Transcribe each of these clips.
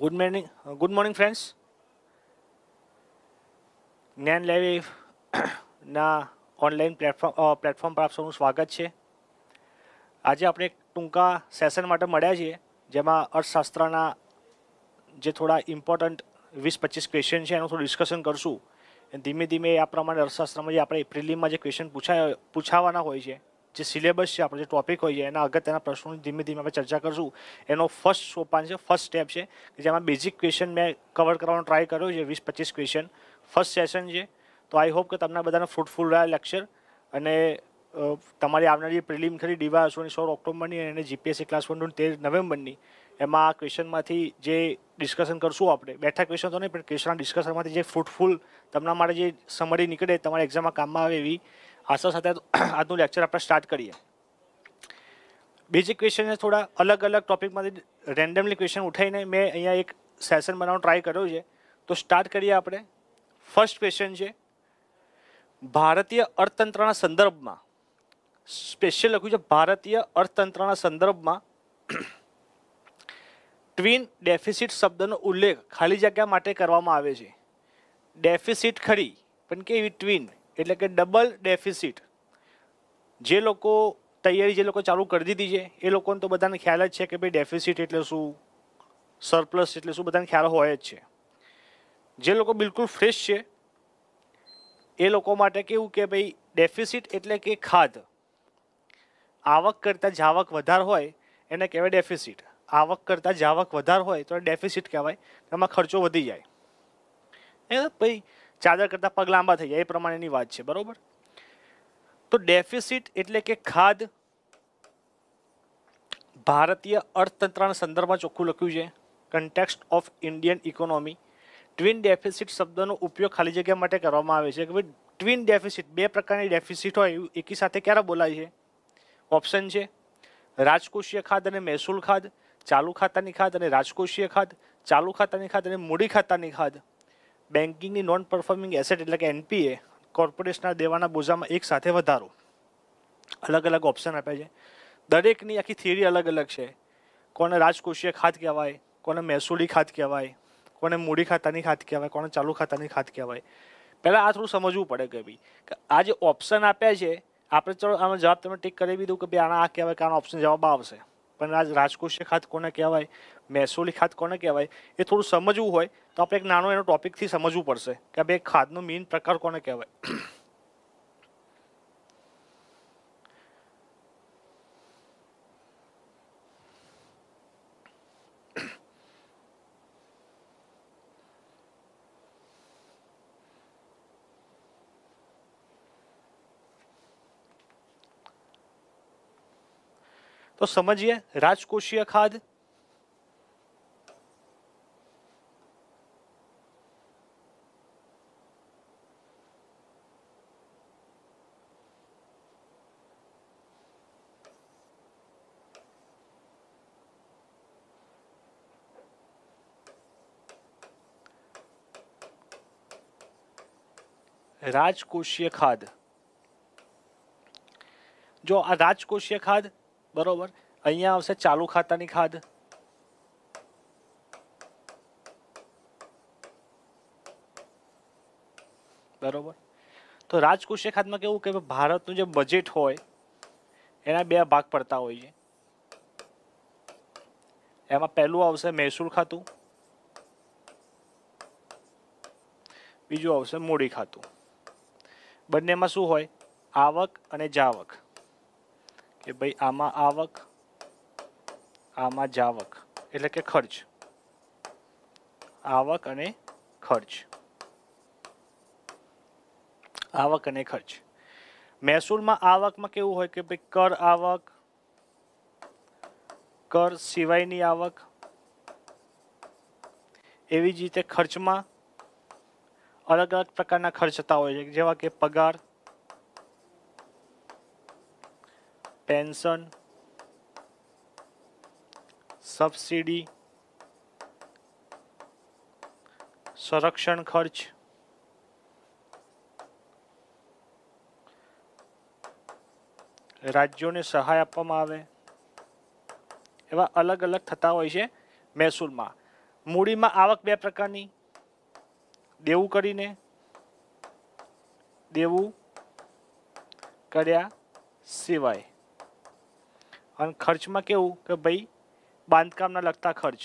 good morning good morning friends Gyan live ના online platform platform પર આપ સ્વાગત છે આજે આપણે એક ટૂંકા સેશન માટે મળ્યા છીએ જેમાં અર્થશાસ્ત્રના જે થોડા ઇમ્પોર્ટન્ટ વીસ પચીસ ક્વેશ્ચન છે એનું થોડું ડિસ્કશન કરશું ધીમે ધીમે આ પ્રમાણે અર્થશાસ્ત્રમાં જે આપણે પ્રિલિમમાં જે ક્વેશ્ચન પૂછાય પૂછાવાના હોય છે જે સિલેબસ છે આપણો જે ટોપિક હોય છે એના આગળ તેના પ્રશ્નોની ધીમે ધીમે આપણે ચર્ચા કરશું એનો ફર્સ્ટ સોપાન છે ફર્સ્ટ સ્ટેપ છે કે જેમાં બેઝિક ક્વેશ્ચન મેં કવર કરવાનો ટ્રાય કર્યો છે વીસ પચીસ ક્વેશ્ચન ફર્સ્ટ સેશન છે તો આઈ હોપ કે તમને બધાને ફ્રૂટફુલ રહ્યા લેક્ચર અને તમારી આવનારી પ્રિલિમ ખરી ડીવા હસોની સોળ ઓક્ટોબરની અને જીપીએસસી ક્લાસ વનનું તેર નવેમ્બરની એમાં આ ક્વેશ્ચનમાંથી જે ડિસ્કશન કરશું આપણે બેઠા ક્વેશ્ચન તો નહીં પણ ક્વેશ્ચનના ડિસ્કશનમાંથી જે ફ્રૂટફુલ તમારા માટે જે સમરી નીકળે તમારા એક્ઝામમાં કામમાં આવે એવી આશા સાથે આજનું લેક્ચર આપણે સ્ટાર્ટ કરીએ બીજી ક્વેશ્ચનને થોડા અલગ અલગ ટોપિકમાંથી રેન્ડમલી ક્વેશ્ચન ઉઠાવીને મેં અહીંયા એક સેશન બનાવવાનો ટ્રાય કર્યો છે તો સ્ટાર્ટ કરીએ આપણે ફર્સ્ટ ક્વેશ્ચન છે ભારતીય અર્થતંત્રના સંદર્ભમાં સ્પેશિયલ લખ્યું છે ભારતીય અર્થતંત્રના સંદર્ભમાં ટ્વીન ડેફિસિટ શબ્દનો ઉલ્લેખ ખાલી જગ્યા માટે કરવામાં આવે છે ડેફિસિટ ખરી પણ કે એવી ટ્વીન એટલે કે ડબલ ડેફિસિટ જે લોકો તૈયારી જે લોકો ચાલુ કરી દીધી છે એ લોકોને તો બધાને ખ્યાલ જ છે કે ભાઈ ડેફિસિટ એટલે શું સરપ્લસ એટલે શું બધાને ખ્યાલ હોય જ છે જે લોકો બિલકુલ ફ્રેશ છે એ લોકો માટે કેવું કે ભાઈ ડેફિસિટ એટલે કે ખાધ આવક કરતાં જાવક વધારે હોય એને કહેવાય ડેફિસિટ આવક કરતાં જાવક વધારે હોય તો ડેફિસિટ કહેવાય એમાં ખર્ચો વધી જાય એ ભાઈ ચાદર કરતાં પગ લાંબા થઈ જાય એ પ્રમાણેની વાત છે બરાબર તો ડેફિસિટ એટલે કે ખાદ ભારતીય અર્થતંત્રના સંદર્ભમાં ચોખ્ખું લખ્યું છે context of Indian economy twin deficit શબ્દનો ઉપયોગ ખાલી જગ્યા માટે કરવામાં આવે છે કે ભાઈ ટ્વિન ડેફિસિટ બે પ્રકારની ડેફિસિટ હોય એકી સાથે ક્યારે બોલાય છે ઓપ્શન છે રાજકોષીય ખાદ અને મહેસૂલ ખાદ ચાલુ ખાતાની ખાદ અને રાજકોષીય ખાદ ચાલુ ખાતાની ખાદ અને મૂડી ખાતાની ખાદ બેન્કિંગની નોન પરફોર્મિંગ એસેટ એટલે કે એનપીએ કોર્પોરેશનના દેવાના બોજામાં એક સાથે વધારો અલગ અલગ ઓપ્શન આપ્યા છે દરેકની આખી થિયરી અલગ અલગ છે કોને રાજકોષીય ખાત કહેવાય કોને મહેસૂલી ખાત કહેવાય કોને મૂડી ખાતાની ખાત કહેવાય કોને ચાલુ ખાતાની ખાત કહેવાય પહેલાં આ થોડું સમજવું પડે કે ભાઈ કે આ જે ઓપ્શન આપ્યા છે આપણે ચલો આનો જવાબ તમે ટીક કરી દઉં કે ભાઈ આના આ કહેવાય કે આનો ઓપ્શન જવાબ આવશે પણ આ રાજકોષીય ખાત કોને કહેવાય મહેસૂલી ખાત કોને કહેવાય એ થોડું સમજવું હોય तो आप एक नानो टॉपिक समझू पड़ से खाद ना मेन प्रकार कौन है तो समझिए राजकोषीय खाद રાજકોષીય ખાદ જો આ રાજકોષીય ખાદ બરોબર અહીંયા આવશે ચાલુ ખાતાની ખાદ બરોબર તો રાજકોષીય ખાદમાં કેવું કે ભારતનું જે બજેટ હોય એના બે ભાગ પડતા હોય છે એમાં પહેલું આવશે મહેસૂલ ખાતું બીજું આવશે મૂડી ખાતું બંનેમાં શું હોય આવક અને જાવક કે ભાઈ આમાં આવક આમાં જાવક એટલે કે ખર્ચ આવક અને ખર્ચ આવક અને ખર્ચ મહેસૂલમાં આવકમાં કેવું હોય કે ભાઈ કર આવક કર સિવાયની આવક એવી જ રીતે ખર્ચમાં અલગ અલગ પ્રકારના ખર્ચ થતા હોય છે જેવા કે પગાર પેન્શન સબસિડી સંરક્ષણ ખર્ચ રાજ્યોને સહાય આપવામાં આવે એવા અલગ અલગ થતા હોય છે મહેસૂલમાં મૂડીમાં આવક બે પ્રકારની દેવું કરીને દેવું કર્યા સિવાય અને ખર્ચમાં કેવું કે ભાઈ બાંધકામના લગતા ખર્ચ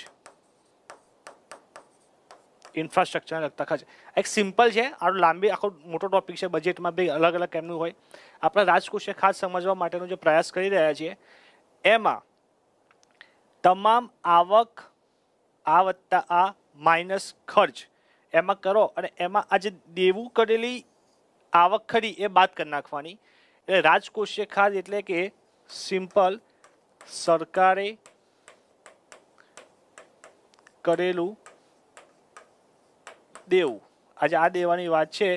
ઇન્ફ્રાસ્ટ્રક્ચરને લગતા ખર્ચ એક સિમ્પલ છે આટલું લાંબી આખો મોટો ટોપિક છે બજેટમાં બી અલગ અલગ કેમનું હોય આપણે રાજકોષે ખાસ સમજવા માટેનો જે પ્રયાસ કરી રહ્યા છીએ એમાં તમામ આવક આ વત્તા આ માઇનસ ખર્ચ એમાં કરો અને એમાં આજે દેવું કરેલી આવક ખરી એ બાદ કરી નાખવાની એટલે રાજકોષીય ખાધ એટલે કે સિમ્પલ સરકારે કરેલું દેવું આજે આ દેવાની વાત છે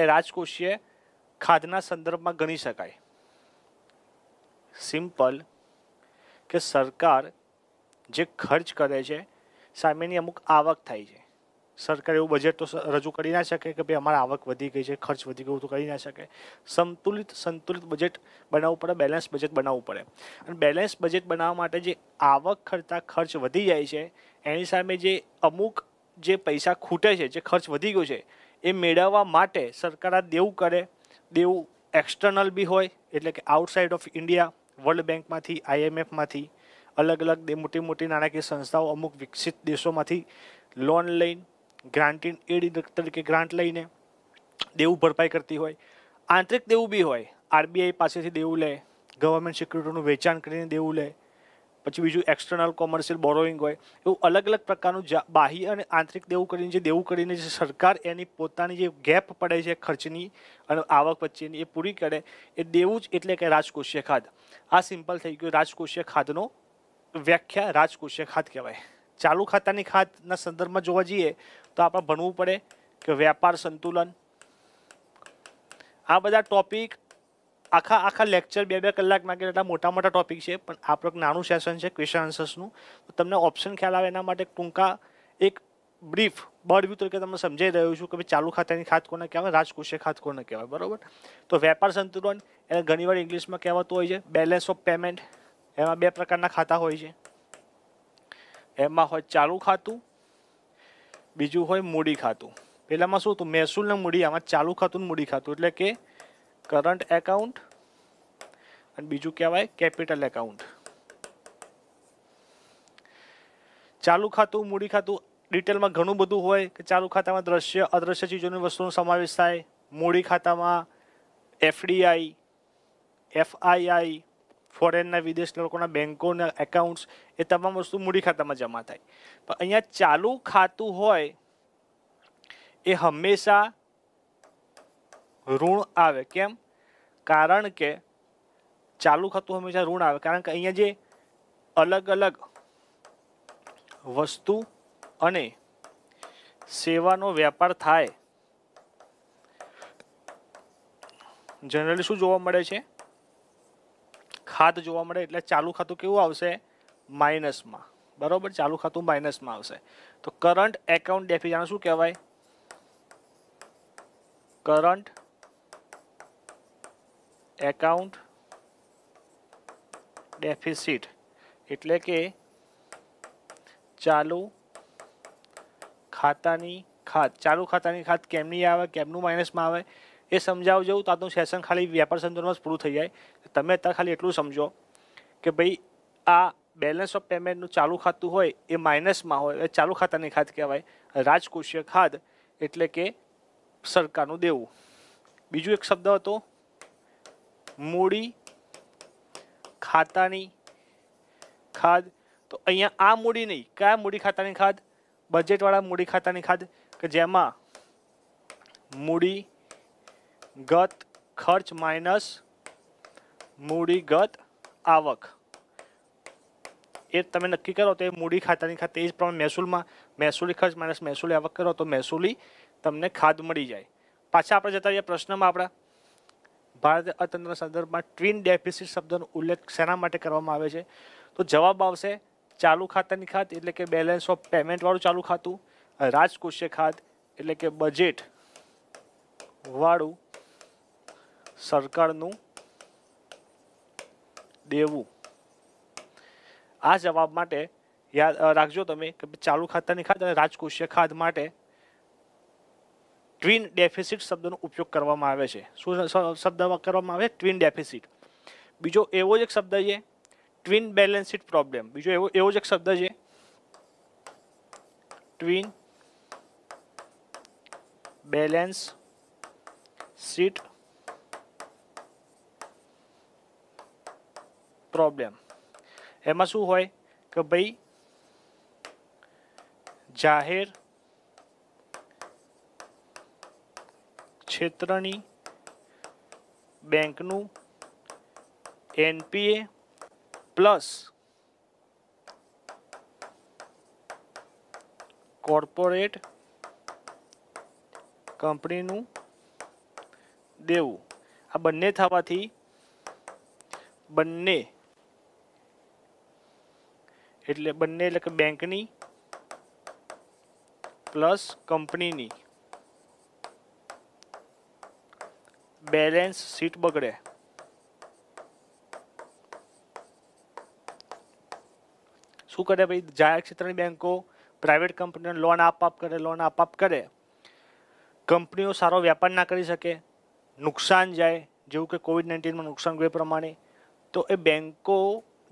એ રાજકોષીય ખાધના સંદર્ભમાં ગણી શકાય સિમ્પલ કે સરકાર જે ખર્ચ કરે છે સામેની અમુક આવક થાય છે સરકાર એવું બજેટ તો રજૂ કરી ના શકે કે ભાઈ અમારા આવક વધી ગઈ છે ખર્ચ વધી ગયું તો કરી ના શકે સંતુલિત સંતુલિત બજેટ બનાવવું પડે બેલેન્સ બજેટ બનાવવું પડે અને બેલેન્સ બજેટ બનાવવા માટે જે આવક કરતાં ખર્ચ વધી જાય છે એની સામે જે અમુક જે પૈસા ખૂટે છે જે ખર્ચ વધી ગયો છે એ મેળવવા માટે સરકાર આ દેવું કરે દેવું એક્સટર્નલ બી હોય એટલે કે આઉટસાઇડ ઓફ ઇન્ડિયા વર્લ્ડ બેંકમાંથી આઈએમએફમાંથી અલગ અલગ મોટી મોટી નાણાકીય સંસ્થાઓ અમુક વિકસિત દેશોમાંથી લોન લઈને ગ્રાન્ટ ઇન એડ તરીકે ગ્રાન્ટ લઈને દેવું ભરપાઈ કરતી હોય આંતરિક દેવું બી હોય આરબીઆઈ પાસેથી દેવું લે ગવર્મેન્ટ સિક્યુરિટીનું વેચાણ કરીને દેવું લે પછી બીજું એક્સટર્નલ કોમર્શિયલ બોરોઈંગ હોય એવું અલગ અલગ પ્રકારનું બાહ્ય અને આંતરિક દેવું કરીને જે દેવું કરીને જે સરકાર એની પોતાની જે ગેપ પડે છે ખર્ચની અને આવક વચ્ચેની એ પૂરી કરે એ દેવું જ એટલે કે રાજકોષીય ખાધ આ સિમ્પલ થઈ ગયું રાજકોષીય ખાધનો વ્યાખ્યા રાજકોષીય ખાધ કહેવાય ચાલુ ખાતાની ખાતના સંદર્ભમાં જોવા જઈએ તો આપણે ભણવું પડે કે વેપાર સંતુલન આ બધા ટોપિક આખા આખા લેક્ચર બે બે કલાક માગે એટલા મોટા મોટા ટોપિક છે પણ આપણું એક નાનું સેશન છે ક્વેશ્ચન આન્સર્સનું તો તમને ઓપ્શન ખ્યાલ આવે એના માટે ટૂંકા એક બ્રીફ બળવ્યુ તરીકે તમને સમજાઈ રહ્યું છું કે ભાઈ ચાલુ ખાતાની ખાત કોને કહેવાય રાજકોષીય ખાત કોને કહેવાય બરાબર તો વેપાર સંતુલન એને ઘણીવાર ઇંગ્લિશમાં કહેવાતું હોય છે બેલેન્સ ઓફ પેમેન્ટ એમાં બે પ્રકારના ખાતા હોય છે એમાં હોય ચાલુ ખાતું બીજું હોય મૂડી ખાતું પહેલાંમાં શું હતું મહેસૂલ ને મૂડી આમાં ચાલુ ખાતું મૂડી ખાતું એટલે કે કરંટ એકાઉન્ટ અને બીજું કહેવાય કેપિટલ એકાઉન્ટ ચાલુ ખાતું મૂડી ખાતું ડિટેલમાં ઘણું બધું હોય કે ચાલુ ખાતામાં દ્રશ્ય અદ્રશ્ય ચીજોની વસ્તુનો સમાવેશ થાય મૂડી ખાતામાં એફડીઆઈ એફઆઈઆઈ ફોરેનના વિદેશના લોકોના બેન્કોના એકાઉન્ટ્સ એ તમામ વસ્તુ મૂડી ખાતામાં જમા થાય પણ અહીંયા ચાલુ ખાતું હોય એ હંમેશા ઋણ આવે કેમ કારણ કે ચાલુ ખાતું હંમેશા ઋણ આવે કારણ કે અહીંયા જે અલગ અલગ વસ્તુ અને સેવાનો વ્યાપાર થાય જનરલી શું જોવા મળે છે ખાત જોવા મળે એટલે ચાલુ ખાતું કેવું આવશે માઇનસમાં બરાબર ચાલુ ખાતું માઇનસમાં આવશે તો કરંટ એકાઉન્ટ ડેફિટ શું કહેવાય કરંટ એકાઉન્ટ ડેફિસિટ એટલે કે ચાલુ ખાતાની ખાત ચાલુ ખાતાની ખાત કેમની આવે કેમનું માઇનસમાં આવે એ સમજાવજો તો આજનું સેશન ખાલી વેપાર સંદર્ભમાં પૂરું થઈ જાય તમે અત્યારે ખાલી એટલું સમજો કે ભાઈ આ બેલેન્સ ઓફ પેમેન્ટનું ચાલુ ખાતું હોય એ માઇનસમાં હોય એ ચાલુ ખાતાની ખાત કહેવાય રાજકોષીય ખાદ એટલે કે સરકારનું દેવું બીજું એક શબ્દ હતો મૂડી ખાતાની ખાદ તો અહીંયા આ મૂડી નહીં કયા મૂડી ખાતાની ખાદ બજેટવાળા મૂડી ખાતાની ખાદ કે જેમાં મૂડી ગત ખર્ચ માઇનસ મૂડીગત આવક એ તમે નક્કી કરો તો એ મૂડી ખાતાની ખાતે એ જ પ્રમાણે મહેસૂલમાં મહેસૂલી ખર્ચ માઇનસ મહેસૂલી આવક કરો તો મહેસૂલી તમને ખાદ મળી જાય પાછા આપણે જતા રહીએ પ્રશ્નમાં આપણા ભારતીય અર્થતંત્રના સંદર્ભમાં ટ્વિન ડેફિસિટ શબ્દનો ઉલ્લેખ શેના માટે કરવામાં આવે છે તો જવાબ આવશે ચાલુ ખાતાની ખાત એટલે કે બેલેન્સ ઓફ પેમેન્ટવાળું ચાલુ ખાતું રાજકોષીય ખાત એટલે કે બજેટ વાળું સરકારનું દેવું આ જવાબ માટે યાદ રાખજો તમે કે ચાલુ ખાતાની ખાદ અને રાજકોષીય ખાધ માટે ટ્વિન ડેફિસિટ શબ્દનો ઉપયોગ કરવામાં આવે છે શું શબ્દ કરવામાં આવે ટ્વિન ડેફિસિટ બીજો એવો જ એક શબ્દ છે ટ્વિન બેલેન્સ શીટ પ્રોબ્લેમ બીજો એવો એવો જ એક શબ્દ છે ટ્વિન બેલેન્સ શીટ પ્રોબ્લેમ એમાં શું હોય કે ભાઈ જાહેર ક્ષેત્રની બેંકનું એનપીએ પ્લસ કોર્પોરેટ કંપનીનું દેવું આ બંને થવાથી બંને એટલે બંને એટલે કે બેંકની પ્લસ કંપનીની બેલેન્સ શીટ બગડે શું કરે ભાઈ જાહેર ક્ષેત્રની બેંકો પ્રાઇવેટ કંપનીઓને લોન આપ આપ કરે લોન આપ આપ કરે કંપનીઓ સારો વ્યાપાર ના કરી શકે નુકસાન જાય જેવું કે કોવિડ નાઇન્ટીનમાં નુકસાન ગયું પ્રમાણે તો એ બેંકો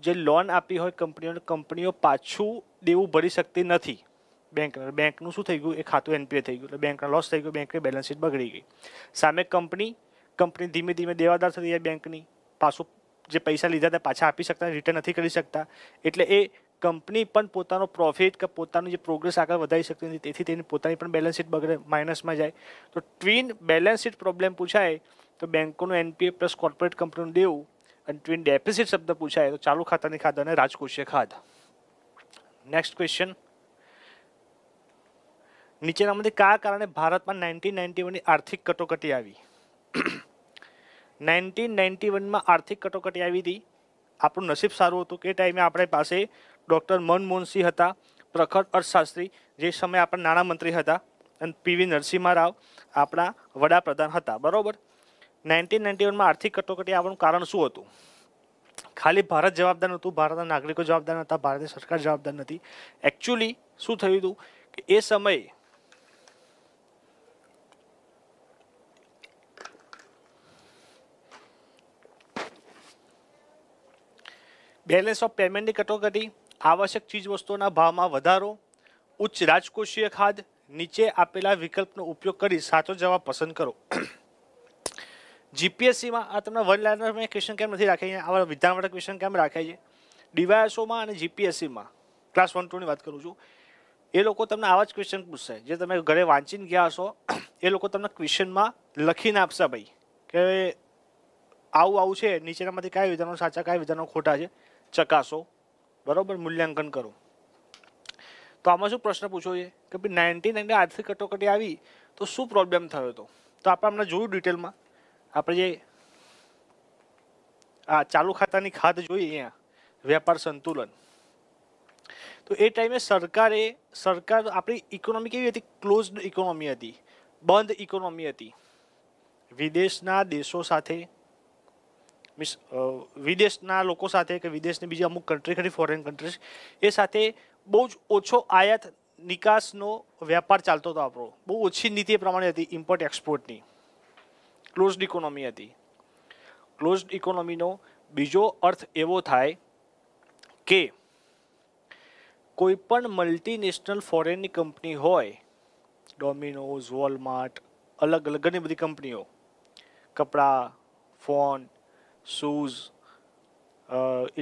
જે લોન આપી હોય કંપનીઓને કંપનીઓ પાછું દેવું ભરી શકતી નથી બેંક બેંકનું શું થઈ ગયું એ ખાતું એનપીએ થઈ ગયું એટલે બેંકના લોસ થઈ ગયું બેંકની બેલેન્સ શીટ બગડી ગઈ સામે કંપની કંપની ધીમે ધીમે દેવાદાર થતી જાય બેંકની પાછું જે પૈસા લીધા તે પાછા આપી શકતા રિટર્ન નથી કરી શકતા એટલે એ કંપની પણ પોતાનો પ્રોફિટ કે પોતાનો જે પ્રોગ્રેસ આગળ વધારી શકતી નથી તેથી તેની પોતાની પણ બેલેન્સ શીટ બગડે માઇનસમાં જાય તો ટ્વીન બેલેન્સ શીટ પ્રોબ્લેમ પૂછાય તો બેંકોનું એનપીએ પ્લસ કોર્પોરેટ કંપનીનું દેવું ટ્વિન deficit શબ્દ પૂછાય તો ચાલુ ખાતાની ખાધ અને રાજકોષીય ખાધ નેક્સ્ટ ક્વેશ્ચન નીચેનામાંથી કયા કારણે ભારતમાં નાઇન્ટીન નાઇન્ટી વનની આર્થિક કટોકટી આવી નાઇન્ટીન નાઇન્ટી વનમાં આર્થિક કટોકટી આવી હતી આપણું નસીબ સારું હતું કે ટાઈમે આપણી પાસે ડૉક્ટર મનમોહનસિંહ હતા પ્રખર અર્થશાસ્ત્રી જે સમયે આપણા નાણામંત્રી હતા અને પીવી નરસિંહ રાવ આપણા વડાપ્રધાન હતા બરાબર નાઇન્ટીન નાઇન્ટી વનમાં આર્થિક કટોકટી આવવાનું કારણ શું હતું ખાલી ભારત જવાબદાર નહોતું ભારતના નાગરિકો જવાબદાર નહોતા ભારતની સરકાર જવાબદાર નથી એકચ્યુઅલી શું થયું હતું કે એ સમયે બેલેન્સ ઓફ પેમેન્ટની કટોકટી આવશ્યક ચીજવસ્તુઓના ભાવમાં વધારો ઉચ્ચ રાજકોષીય ખાદ નીચે આપેલા વિકલ્પનો ઉપયોગ કરી સાચો જવાબ પસંદ કરો જીપીએસસીમાં આ તમને વર્લ્ડ લાઇનર મેં ક્વેશ્ચન કેમ નથી રાખ્યા આવા વિધાન માટે ક્વેશ્ચન કેમ રાખ્યા છે ડીવાયએસઓમાં અને જીપીએસસીમાં ક્લાસ વન ટુની વાત કરું છું એ લોકો તમને આવા જ ક્વેશ્ચન પૂછશે જે તમે ઘરે વાંચીને ગયા હશો એ લોકો તમને ક્વેશ્ચનમાં લખીને આપશે ભાઈ કે આવું આવું છે નીચેનામાંથી કયા વિધાનો સાચા કયા વિધાનો ખોટા છે ચકાસો બરાબર મૂલ્યાંકન કરો તો આમાં શું પ્રશ્ન પૂછો છે કે ભાઈ નાઇન્ટી નાઇન્ટી આર્થિક કટોકટી આવી તો શું પ્રોબ્લેમ થયો હતો તો આપણે હમણાં જોયું ડિટેલમાં આપણે જે આ ચાલુ ખાતાની ખાત જોઈએ અહીંયા વેપાર સંતુલન તો એ ટાઈમે સરકારે સરકાર આપણી ઇકોનોમી કેવી હતી ક્લોઝડ ઇકોનોમી હતી બંધ ઇકોનોમી હતી વિદેશના દેશો સાથે મીન્સ વિદેશના લોકો સાથે કે વિદેશની બીજી અમુક કન્ટ્રી ખરી ફોરેન કન્ટ્રીઝ એ સાથે બહુ જ ઓછો આયાત નિકાસનો વેપાર ચાલતો હતો આપણો બહુ ઓછી નીતિ પ્રમાણે હતી ઇમ્પોર્ટ એક્સપોર્ટની ક્લોઝડ ઇકોનોમી હતી ક્લોઝડ ઇકોનોમીનો બીજો અર્થ એવો થાય કે કોઈપણ મલ્ટીનેશનલ ફોરેનની કંપની હોય ડોમિનોઝ વોલમાર્ટ અલગ અલગ ઘણી બધી કંપનીઓ કપડાં ફોન શૂઝ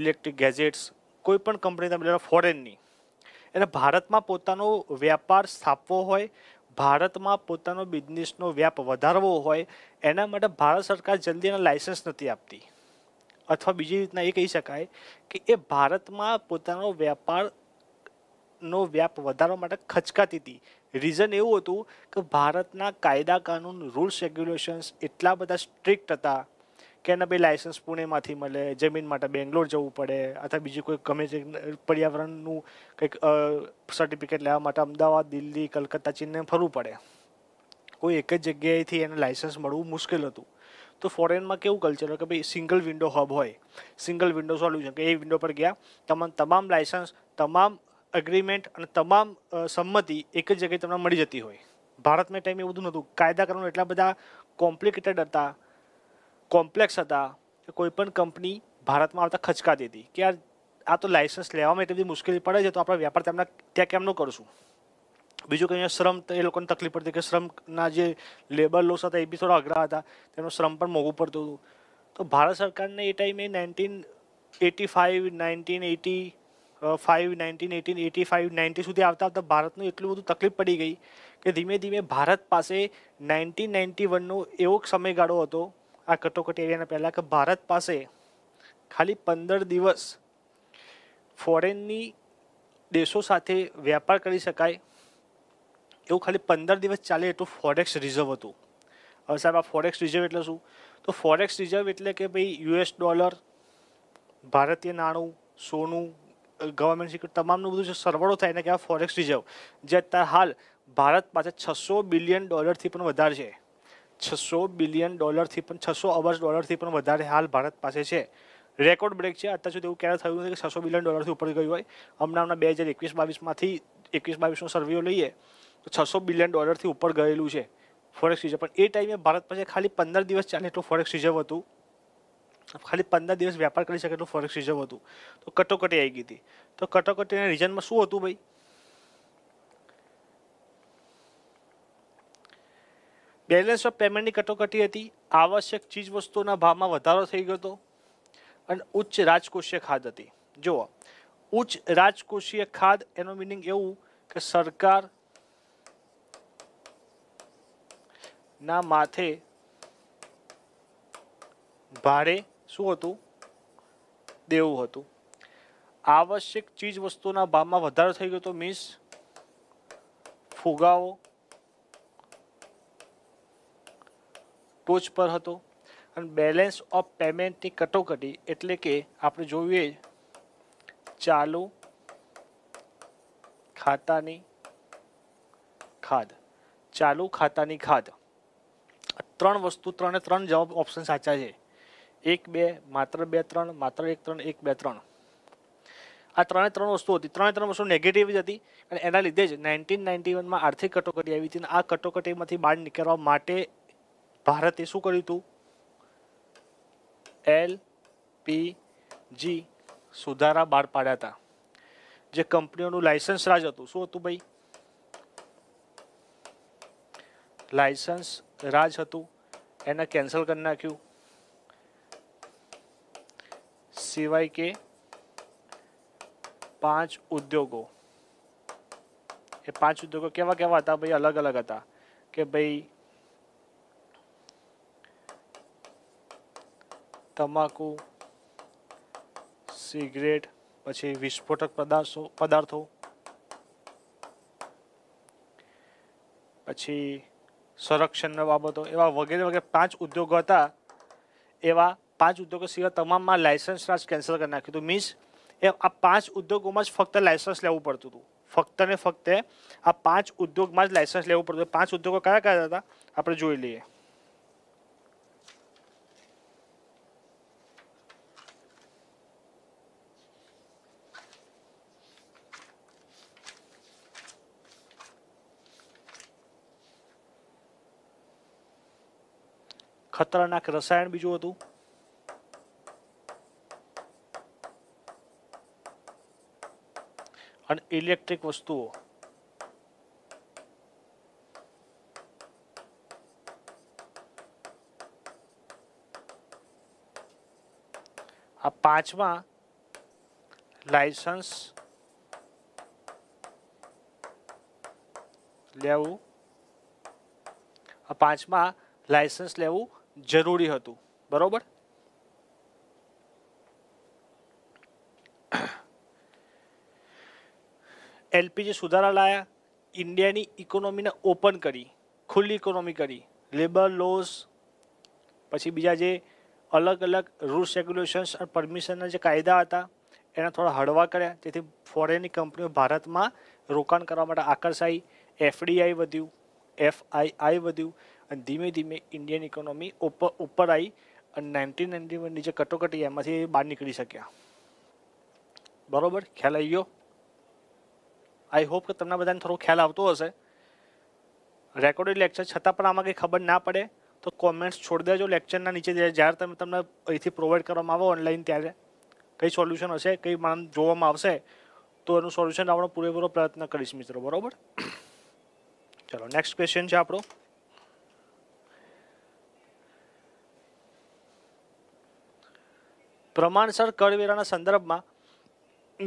ઇલેક્ટ્રિક ગેજેટ્સ કોઈ પણ કંપની તમે ફોરેનની એને ભારતમાં પોતાનો વ્યાપાર સ્થાપવો હોય ભારતમાં પોતાનો બિઝનેસનો વ્યાપ વધારવો હોય એના માટે ભારત સરકાર જલ્દી એના લાઇસન્સ નથી આપતી અથવા બીજી રીતના એ કહી શકાય કે એ ભારતમાં પોતાનો વેપારનો વ્યાપ વધારવા માટે ખચકાતી હતી રીઝન એવું હતું કે ભારતના કાયદા કાનૂન રૂલ્સ રેગ્યુલેશન્સ એટલા બધા સ્ટ્રિક્ટ હતા કે એને ભાઈ લાયસન્સ પુણેમાંથી મળે જમીન માટે બેંગ્લોર જવું પડે અથવા બીજું કોઈ ગમે તે પર્યાવરણનું કંઈક સર્ટિફિકેટ લેવા માટે અમદાવાદ દિલ્હી કલકત્તા ચીનને ફરવું પડે કોઈ એક જ જગ્યાએથી એને લાયસન્સ મળવું મુશ્કેલ હતું તો ફોરેનમાં કેવું કલ્ચર કે ભાઈ સિંગલ વિન્ડો હબ હોય સિંગલ વિન્ડો સોલ્યુશન કે એ વિન્ડો પર ગયા તમામ તમામ લાયસન્સ તમામ એગ્રીમેન્ટ અને તમામ સંમતિ એક જ જગ્યાએ તમને મળી જતી હોય ભારતમાં ટાઈમ એવું બધું નહોતું કાયદા કરવાનું એટલા બધા કોમ્પ્લિકેટેડ હતા કોમ્પ્લેક્સ હતા કે કોઈ પણ કંપની ભારતમાં આવતા ખચકા દેતી કે યાર આ તો લાઇસન્સ લેવામાં એટલી બધી મુશ્કેલી પડે છે તો આપણે વેપાર તેમના ત્યાં કેમનો કરશું બીજું કંઈ શ્રમ એ લોકોને તકલીફ પડતી કે શ્રમના જે લેબર લોસ હતા એ બી થોડા અઘરા હતા તેનો શ્રમ પણ મોંઘું પડતું હતું તો ભારત સરકારને એ ટાઈમે nineteen eighty five nineteen eighty five nineteen eighteen eighty five ninety સુધી આવતા આવતા ભારતનું એટલું બધું તકલીફ પડી ગઈ કે ધીમે ધીમે ભારત પાસે નાઇન્ટીન નાઇન્ટી વનનો એવો સમયગાળો હતો આ કટોકટી એરિયાના પહેલાં કે ભારત પાસે ખાલી પંદર દિવસ ફોરેનની દેશો સાથે વ્યાપાર કરી શકાય એવું ખાલી પંદર દિવસ ચાલે એટલું ફોરેક્સ રિઝર્વ હતું હવે સાહેબ આ ફોરેક્સ રિઝર્વ એટલે શું તો ફોરેક્સ રિઝર્વ એટલે કે ભાઈ યુએસ ડોલર ભારતીય નાણું સોનું ગવર્મેન્ટ સિક્યુરિટી તમામનું બધું જે સરવાળો થાય એને કહેવાય ફોરેક્સ રિઝર્વ જે અત્યારે હાલ ભારત પાસે છસો બિલિયન ડોલરથી પણ વધારે છે છસો બિલિયન ડોલરથી પણ છસો અબજ ડોલરથી પણ વધારે હાલ ભારત પાસે છે રેકોર્ડ બ્રેક છે અત્યાર સુધી એવું ક્યારે થયું નથી કે છસો બિલિયન ડોલરથી ઉપર ગયું હોય હમણાં હમણાં બે હજાર એકવીસ બાવીસમાંથી એકવીસ બાવીસનો સર્વેઓ લઈએ તો છસો બિલિયન ડોલરથી ઉપર ગયેલું છે ફોરેક્સ રિઝર્વ પણ એ ટાઈમે ભારત પાસે ખાલી પંદર દિવસ ચાલે એટલું ફોરેક્સ રિઝર્વ હતું ખાલી પંદર દિવસ વેપાર કરી શકે એટલું ફોરેક્સ રિઝર્વ હતું તો કટોકટી આવી ગઈ હતી તો કટોકટીના રિઝનમાં શું હતું ભાઈ બેલેન્સ ઓફ પેમેન્ટની કટોકટી હતી આવશ્યક ચીજવસ્તુઓના ભાવમાં વધારો થઈ ગયો હતો અને ઉચ્ચ રાજકોષીય ખાદ હતી જુઓ ઉચ્ચ રાજકોષીય ખાદ એનો મિનિંગ એવું કે સરકાર ના માથે ભારે શું હતું દેવું હતું આવશ્યક ચીજ વસ્તુના ભાવમાં વધારો થઈ ગયો હતો મીન્સ ફુગાવો ટોચ પર હતો અને બેલેન્સ ઓફ પેમેન્ટની કટોકટી એટલે કે આપણે જોઈએ ચાલુ ખાતાની ખાધ ચાલુ ખાતાની ખાધ ત્રણ વસ્તુ ત્રણે ત્રણ જવાબ ઓપ્શન સાચા છે એક બે માત્ર બે ત્રણ માત્ર એક ત્રણ એક બે ત્રણ આ ત્રણે ત્રણ વસ્તુ હતી ત્રણે ત્રણ વસ્તુ નેગેટિવ જ હતી અને એના લીધે જ નાઇન્ટીન નાઇન્ટી વનમાં આર્થિક કટોકટી આવી હતી અને આ કટોકટીમાંથી બહાર નીકળવા માટે ભારતે શું કર્યું હતું એલ પી જી સુધારા બહાર પાડ્યા હતા જે કંપનીઓનું લાયસન્સ રાજ હતું શું હતું ભાઈ લાયસન્સ રાજ હતું એને કેન્સલ કરી નાખ્યું સિવાય કે પાંચ ઉદ્યોગો એ પાંચ ઉદ્યોગો કેવા કેવા હતા ભાઈ અલગ અલગ હતા કે ભાઈ તમાકુ સિગરેટ પછી વિસ્ફોટક પદાર્થો પદાર્થો પછી સંરક્ષણના બાબતો એવા વગેરે વગેરે પાંચ ઉદ્યોગો હતા એવા પાંચ ઉદ્યોગો સિવાય તમામમાં લાયસન્સ રાજ કેન્સલ કરી નાખ્યું હતું મીન્સ એ આ પાંચ ઉદ્યોગોમાં જ ફક્ત લાયસન્સ લેવું પડતું હતું ફક્ત ને ફક્ત આ પાંચ ઉદ્યોગમાં જ લાયસન્સ લેવું પડતું પાંચ ઉદ્યોગો કયા કયા હતા આપણે જોઈ લઈએ ખતરનાક રસાયણ બીજું હતું અને ઇલેક્ટ્રિક વસ્તુઓ આ પાંચમાં લાયસન્સ લેવું આ પાંચમાં લાયસન્સ લેવું જરૂરી હતું બરોબર એલપીજી સુધારા લાયા ઇન્ડિયાની ઇકોનોમીને ઓપન કરી ખુલ્લી ઇકોનોમી કરી લેબર લોસ પછી બીજા જે અલગ અલગ રૂલ્સ રેગ્યુલેશન્સ અને પરમિશનના જે કાયદા હતા એના થોડા હળવા કર્યા તેથી ફોરેનની કંપનીઓ ભારતમાં રોકાણ કરવા માટે આકર્ષાઈ એફડીઆઈ વધ્યું એફઆઈઆઈ વધ્યું અને ધીમે ધીમે ઇન્ડિયન ઇકોનોમી ઉપર ઉપર આવી અને નાઇન્ટીન નાઇન્ટી વનની જે કટોકટી એમાંથી બહાર નીકળી શક્યા બરાબર ખ્યાલ આવી ગયો આઈ હોપ કે તમને બધાને થોડો ખ્યાલ આવતો હશે રેકોર્ડેડ લેક્ચર છતાં પણ આમાં કંઈ ખબર ના પડે તો કોમેન્ટ્સ છોડી દેજો લેક્ચરના નીચે જ્યારે તમે તમને અહીંથી પ્રોવાઈડ કરવામાં આવો ઓનલાઈન ત્યારે કઈ સોલ્યુશન હશે કઈ માન જોવામાં આવશે તો એનું સોલ્યુશન આપણો પૂરેપૂરો પ્રયત્ન કરીશ મિત્રો બરાબર ચલો નેક્સ્ટ ક્વેશ્ચન છે આપણો પ્રમાણસર કરવેરાના સંદર્ભમાં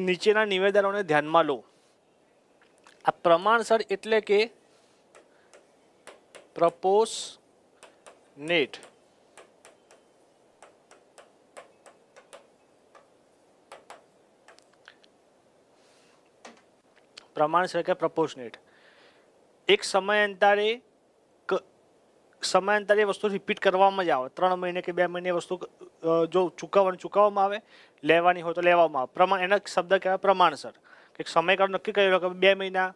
નીચેના નિવેદનોને ધ્યાનમાં લો આ પ્રમાણસર એટલે કે પ્રપોસ નેટ પ્રમાણસર કે નેટ એક સમયાંતરે સમયાંતરે વસ્તુ રિપીટ કરવામાં જ આવે ત્રણ મહિને કે બે મહિને વસ્તુ જો ચૂકવણ ચૂકવવામાં આવે લેવાની હોય તો લેવામાં આવે પ્રમાણ એના શબ્દ કહેવાય પ્રમાણસર કે સમયગાળો નક્કી કર્યો કે બે મહિના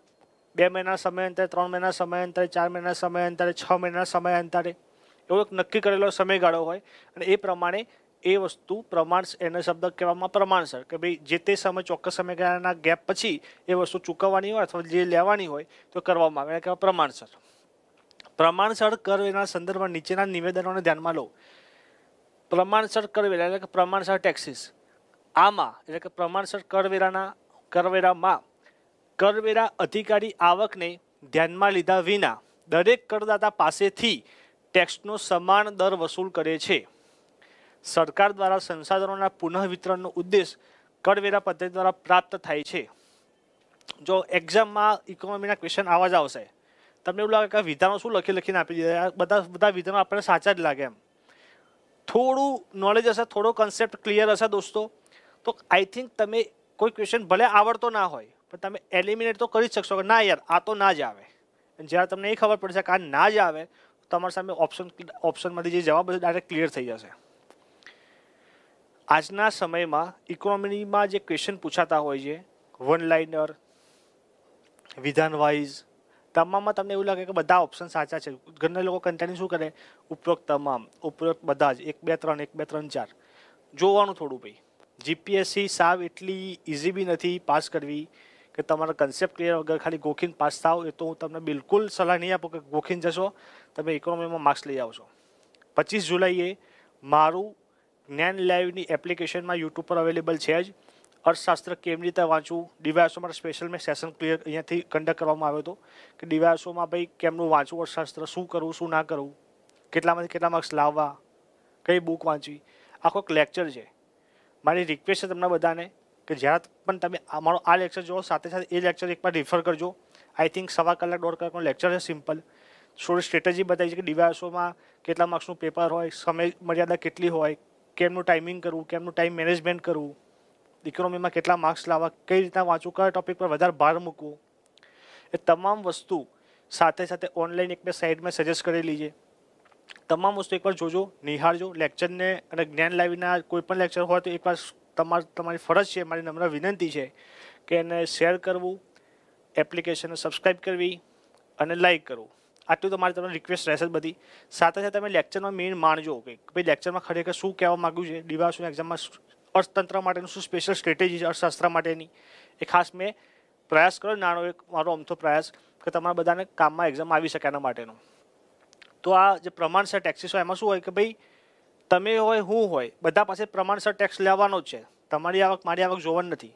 બે મહિના સમયાંતરે ત્રણ મહિના સમયાંતરે ચાર મહિના સમયાંતરે છ મહિના સમયાંતરે એવો એક નક્કી કરેલો સમયગાળો હોય અને એ પ્રમાણે એ વસ્તુ પ્રમાણ એને શબ્દ કહેવામાં પ્રમાણસર કે ભાઈ જે તે સમય ચોક્કસ સમયગાળાના ગેપ પછી એ વસ્તુ ચૂકવવાની હોય અથવા જે લેવાની હોય તો કરવામાં આવે એને કહેવાય પ્રમાણસર પ્રમાણસર કરવેરાના સંદર્ભમાં નીચેના નિવેદનોને ધ્યાનમાં લો પ્રમાણસર કરવેરા એટલે કે પ્રમાણસર ટેક્સીસ આમાં એટલે કે પ્રમાણસર કરવેરાના કરવેરામાં કરવેરા અધિકારી આવકને ધ્યાનમાં લીધા વિના દરેક કરદાતા પાસેથી ટેક્સનો સમાન દર વસૂલ કરે છે સરકાર દ્વારા સંસાધનોના પુનઃ વિતરણનો ઉદ્દેશ કરવેરા પદ્ધતિ દ્વારા પ્રાપ્ત થાય છે જો એક્ઝામમાં ઇકોનોમીના ક્વેશ્ચન આવા જ આવશે તમને એવું લાગે કે વિધાનો શું લખી લખીને આપી દીધા બધા બધા વિધાનો આપણને સાચા જ લાગે એમ થોડું નોલેજ હશે થોડો કન્સેપ્ટ ક્લિયર હશે દોસ્તો તો આઈ થિંક તમે કોઈ ક્વેશ્ચન ભલે આવડતો ના હોય પણ તમે એલિમિનેટ તો કરી જ શકશો કે ના યાર આ તો ના જ આવે જ્યારે તમને એ ખબર પડશે કે આ ના જ આવે તમારી સામે ઓપ્શન ઓપ્શનમાંથી જે જવાબ હશે ડાયરેક્ટ ક્લિયર થઈ જશે આજના સમયમાં ઇકોનોમીમાં જે ક્વેશ્ચન પૂછાતા હોય છે વન લાઇનર વિધાન વાઇઝ તમામમાં તમને એવું લાગે કે બધા ઓપ્શન સાચા છે ઘરના લોકો કંટાળીને શું કરે ઉપરોક્ત તમામ ઉપરોક્ત બધા જ એક બે ત્રણ એક બે ત્રણ ચાર જોવાનું થોડું ભાઈ જીપીએસસી સાવ એટલી ઇઝી બી નથી પાસ કરવી કે તમારા કન્સેપ્ટ ક્લિયર વગર ખાલી ગોખીને પાસ થાવ એ તો હું તમને બિલકુલ સલાહ નહીં આપું કે ગોખીને જશો તમે ઇકોનોમીમાં માર્ક્સ લઈ આવશો પચીસ જુલાઈએ મારું જ્ઞાન લાઈવની એપ્લિકેશનમાં યુટ્યુબ પર અવેલેબલ છે જ અર્થશાસ્ત્ર કેવી રીતે વાંચવું ડીવાયસો માટે સ્પેશિયલ મેં સેશન ક્લિયર અહીંયાથી કન્ડક્ટ કરવામાં આવ્યો હતો કે ડીવાયસોમાં ભાઈ કેમનું વાંચવું અર્થશાસ્ત્ર શું કરવું શું ના કરવું કેટલામાંથી કેટલા માર્ક્સ લાવવા કઈ બુક વાંચવી આખો એક લેક્ચર છે મારી રિક્વેસ્ટ છે તમને બધાને કે જ્યારે પણ તમે મારો આ લેક્ચર જુઓ સાથે સાથે એ લેક્ચર એકવાર રિફર કરજો આઈ થિંક સવા કલાક દોઢ કલાકનો લેક્ચર છે સિમ્પલ થોડી સ્ટ્રેટેજી બતાવી છે કે ડિવાઇસોમાં કેટલા માર્ક્સનું પેપર હોય સમય મર્યાદા કેટલી હોય કેમનું ટાઈમિંગ કરવું કેમનું ટાઈમ મેનેજમેન્ટ કરવું ઇકોનોમીમાં કેટલા માર્ક્સ લાવવા કઈ રીતના વાંચવું કયા ટોપિક પર વધારે ભાર મૂકવું એ તમામ વસ્તુ સાથે સાથે ઓનલાઈન એક બે સાઈડમાં સજેસ્ટ કરેલી છે તમામ વસ્તુ એકવાર જોજો નિહાળજો લેક્ચરને અને જ્ઞાન લાવીના કોઈ પણ લેક્ચર હોય તો એકવાર તમાર તમારી ફરજ છે મારી નમ્ર વિનંતી છે કે એને શેર કરવું એપ્લિકેશનને સબસ્ક્રાઈબ કરવી અને લાઇક કરવું આટલું તમારી તમને રિક્વેસ્ટ રહેશે બધી સાથે સાથે તમે લેક્ચરમાં મેઇન માણજો કે ભાઈ લેક્ચરમાં ખરેખર શું કહેવા માગ્યું છે ડીવાસુની એક્ઝામમાં અર્થતંત્ર માટેનું શું સ્પેશિયલ સ્ટ્રેટેજી છે અર્થશાસ્ત્ર માટેની એ ખાસ મેં પ્રયાસ કર્યો નાનો એક મારો અમથો પ્રયાસ કે તમારા બધાને કામમાં એક્ઝામ આવી શકે એના માટેનો તો આ જે પ્રમાણસર ટેક્સીસ હોય એમાં શું હોય કે ભાઈ તમે હોય હું હોય બધા પાસે પ્રમાણસર ટેક્સ લેવાનો જ છે તમારી આવક મારી આવક જોવાની નથી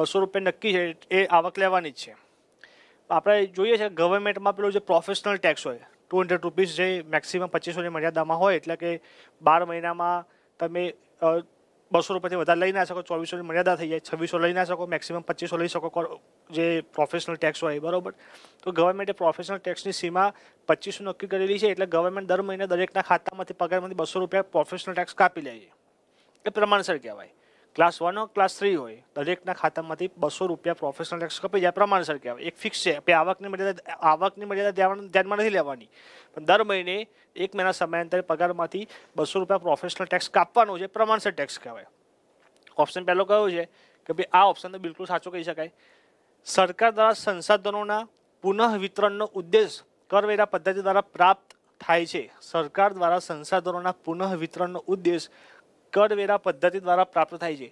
બસો રૂપિયા નક્કી છે એ આવક લેવાની જ છે આપણે જોઈએ છે ગવર્મેન્ટમાં પેલું જે પ્રોફેશનલ ટેક્સ હોય ટુ હંડ્રેડ રૂપીસ જે મેક્સિમમ પચીસોની મર્યાદામાં હોય એટલે કે બાર મહિનામાં તમે બસો રૂપિયાથી વધારે લઈ ના શકો ચોવીસોની મર્યાદા થઈ જાય છવ્વીસો લઈ ના શકો મેક્સિમમ પચીસો લઈ શકો જે પ્રોફેશનલ ટેક્સ હોય બરાબર તો ગવર્મેન્ટે પ્રોફેશનલ ટેક્સની સીમા પચીસો નક્કી કરેલી છે એટલે ગવર્મેન્ટ દર મહિને દરેકના ખાતામાંથી પગારમાંથી બસો રૂપિયા પ્રોફેશનલ ટેક્સ કાપી લે છે એ પ્રમાણસર કહેવાય ક્લાસ વન ક્લાસ થ્રી હોય દરેકના ખાતામાંથી બસો રૂપિયા પ્રોફેશનલ ટેક્સ કપાઈ જાય પ્રમાણસર કહેવાય એક ફિક્સ છે કે આવકની મર્યાદા આવકની મર્યાદા ધ્યાનમાં નથી લેવાની પણ દર મહિને એક મહિના સમયાંતરે પગારમાંથી બસો રૂપિયા પ્રોફેશનલ ટેક્સ કાપવાનો છે પ્રમાણસર ટેક્સ કહેવાય ઓપ્શન પહેલો કયો છે કે ભાઈ આ ઓપ્શન તો બિલકુલ સાચો કહી શકાય સરકાર દ્વારા સંસાધનોના પુનઃ વિતરણનો ઉદ્દેશ કરવેરા પદ્ધતિ દ્વારા પ્રાપ્ત થાય છે સરકાર દ્વારા સંસાધનોના પુનઃ વિતરણનો ઉદ્દેશ કરવેરા પદ્ધતિ દ્વારા પ્રાપ્ત થાય છે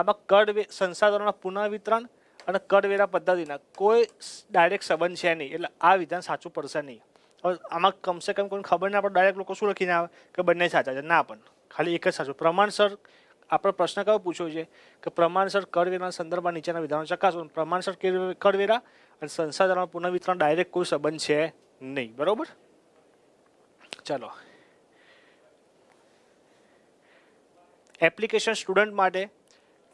આમાં કર સંસાધનોના પુનઃવિતરણ અને કરવેરા પદ્ધતિના કોઈ ડાયરેક્ટ સંબંધ છે નહીં એટલે આ વિધાન સાચું પડશે નહીં હવે આમાં કમસે કમ કોઈને ખબર ના પડે ડાયરેક્ટ લોકો શું લખીને આવે કે બંને સાચા છે ના પણ ખાલી એક જ સાચું પ્રમાણસર આપણો પ્રશ્ન કયો પૂછ્યો છે કે પ્રમાણસર કરવેરાના સંદર્ભમાં નીચેના વિધાનો ચકાસો પ્રમાણસર કરવેરા અને સંસાધનોના પુનઃવિતરણ ડાયરેક્ટ કોઈ સંબંધ છે નહીં બરાબર ચલો એપ્લિકેશન સ્ટુડન્ટ માટે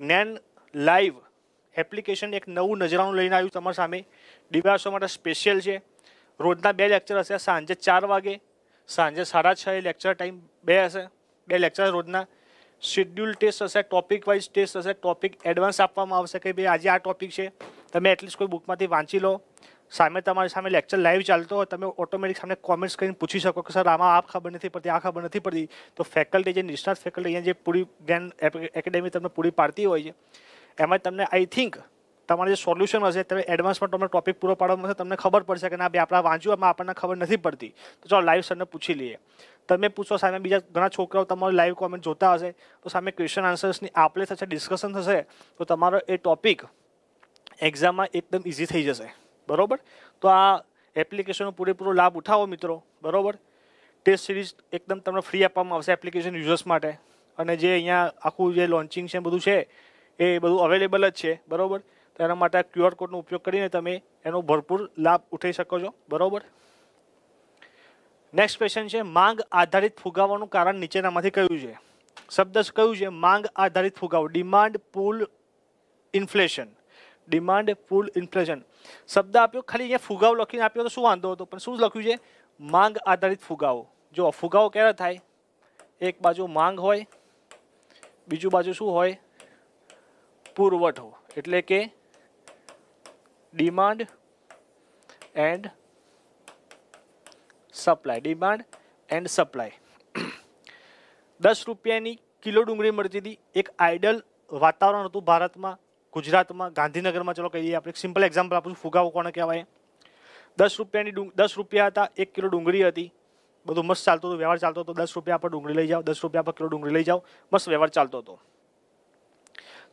જ્ઞાન લાઈવ એપ્લિકેશન એક નવું નજરાનું લઈને આવ્યું તમારી સામે દિવ્યાસો માટે સ્પેશિયલ છે રોજના બે લેક્ચર હશે સાંજે ચાર વાગે સાંજે સાડા છ લેક્ચર ટાઈમ બે હશે બે લેક્ચર રોજના શિડ્યુલ ટેસ્ટ હશે ટોપિક વાઇઝ ટેસ્ટ હશે ટોપિક એડવાન્સ આપવામાં આવશે કે ભાઈ આજે આ ટોપિક છે તમે એટલીસ્ટ કોઈ બુકમાંથી વાંચી લો સામે તમારી સામે લેક્ચર લાઈવ ચાલતો હોય તમે ઓટોમેટિક સામે કોમેન્ટ્સ કરીને પૂછી શકો કે સર આમાં આ ખબર નથી પડતી આ ખબર નથી પડતી તો ફેકલ્ટી જે નિષ્ણાત ફેકલ્ટી અહીંયા જે પૂરી જ્ઞાન એકેડેમી તમને પૂરી પાડતી હોય છે એમાં તમને આઈ થિંક તમારે જે સોલ્યુશન હશે તમે એડવાન્સમાં તમને ટોપિક પૂરો પાડવામાં હશે તમને ખબર પડશે કે ના બે આપણા વાંચ્યું આપણને ખબર નથી પડતી તો ચાલો લાઈવ સરને પૂછી લઈએ તમે પૂછો સામે બીજા ઘણા છોકરાઓ તમારો લાઈવ કોમેન્ટ જોતા હશે તો સામે ક્વેશ્ચન આન્સર્સની આપલે થશે ડિસ્કશન થશે તો તમારો એ ટોપિક એક્ઝામમાં એકદમ ઇઝી થઈ જશે બરાબર તો આ એપ્લિકેશનનો પૂરેપૂરો લાભ ઉઠાવો મિત્રો બરાબર ટેસ્ટ સિરીઝ એકદમ તમને ફ્રી આપવામાં આવશે એપ્લિકેશન યુઝર્સ માટે અને જે અહીંયા આખું જે લોન્ચિંગ છે બધું છે એ બધું અવેલેબલ જ છે બરાબર તો એના માટે ક્યુઆર કોડનો ઉપયોગ કરીને તમે એનો ભરપૂર લાભ ઉઠાવી શકો છો બરાબર નેક્સ્ટ ક્વેશ્ચન છે માંગ આધારિત ફુગાવાનું કારણ નીચેનામાંથી કયું છે શબ્દ કયું છે માંગ આધારિત ફુગાવો demand pull inflation demand pull inflation શબ્દ આપ્યો ખાલી અહીંયા ફુગાવો લખીને આપ્યો તો શું વાંધો હતો પણ શું લખ્યું છે માંગ આધારિત ફુગાવો જો ફુગાવો ક્યારે થાય એક બાજુ માંગ હોય બીજું બાજુ શું હોય પુરવઠો એટલે કે demand and supply demand and supply દસ રૂપિયાની કિલો ડુંગળી મળતી હતી એક આઇડલ વાતાવરણ હતું ભારતમાં ગુજરાતમાં ગાંધીનગરમાં ચલો કહીએ આપણે સિમ્પલ એક્ઝામ્પલ આપું છું ફુગાવો કોને કહેવાય દસ રૂપિયાની દસ રૂપિયા હતા એક કિલો ડુંગળી હતી બધું મસ્ત ચાલતો હતો વ્યવહાર ચાલતો હતો દસ રૂપિયા પર ડુંગળી લઈ જાઓ દસ રૂપિયા પર કિલો ડુંગળી લઈ જાઓ મસ્ત વ્યવહાર ચાલતો હતો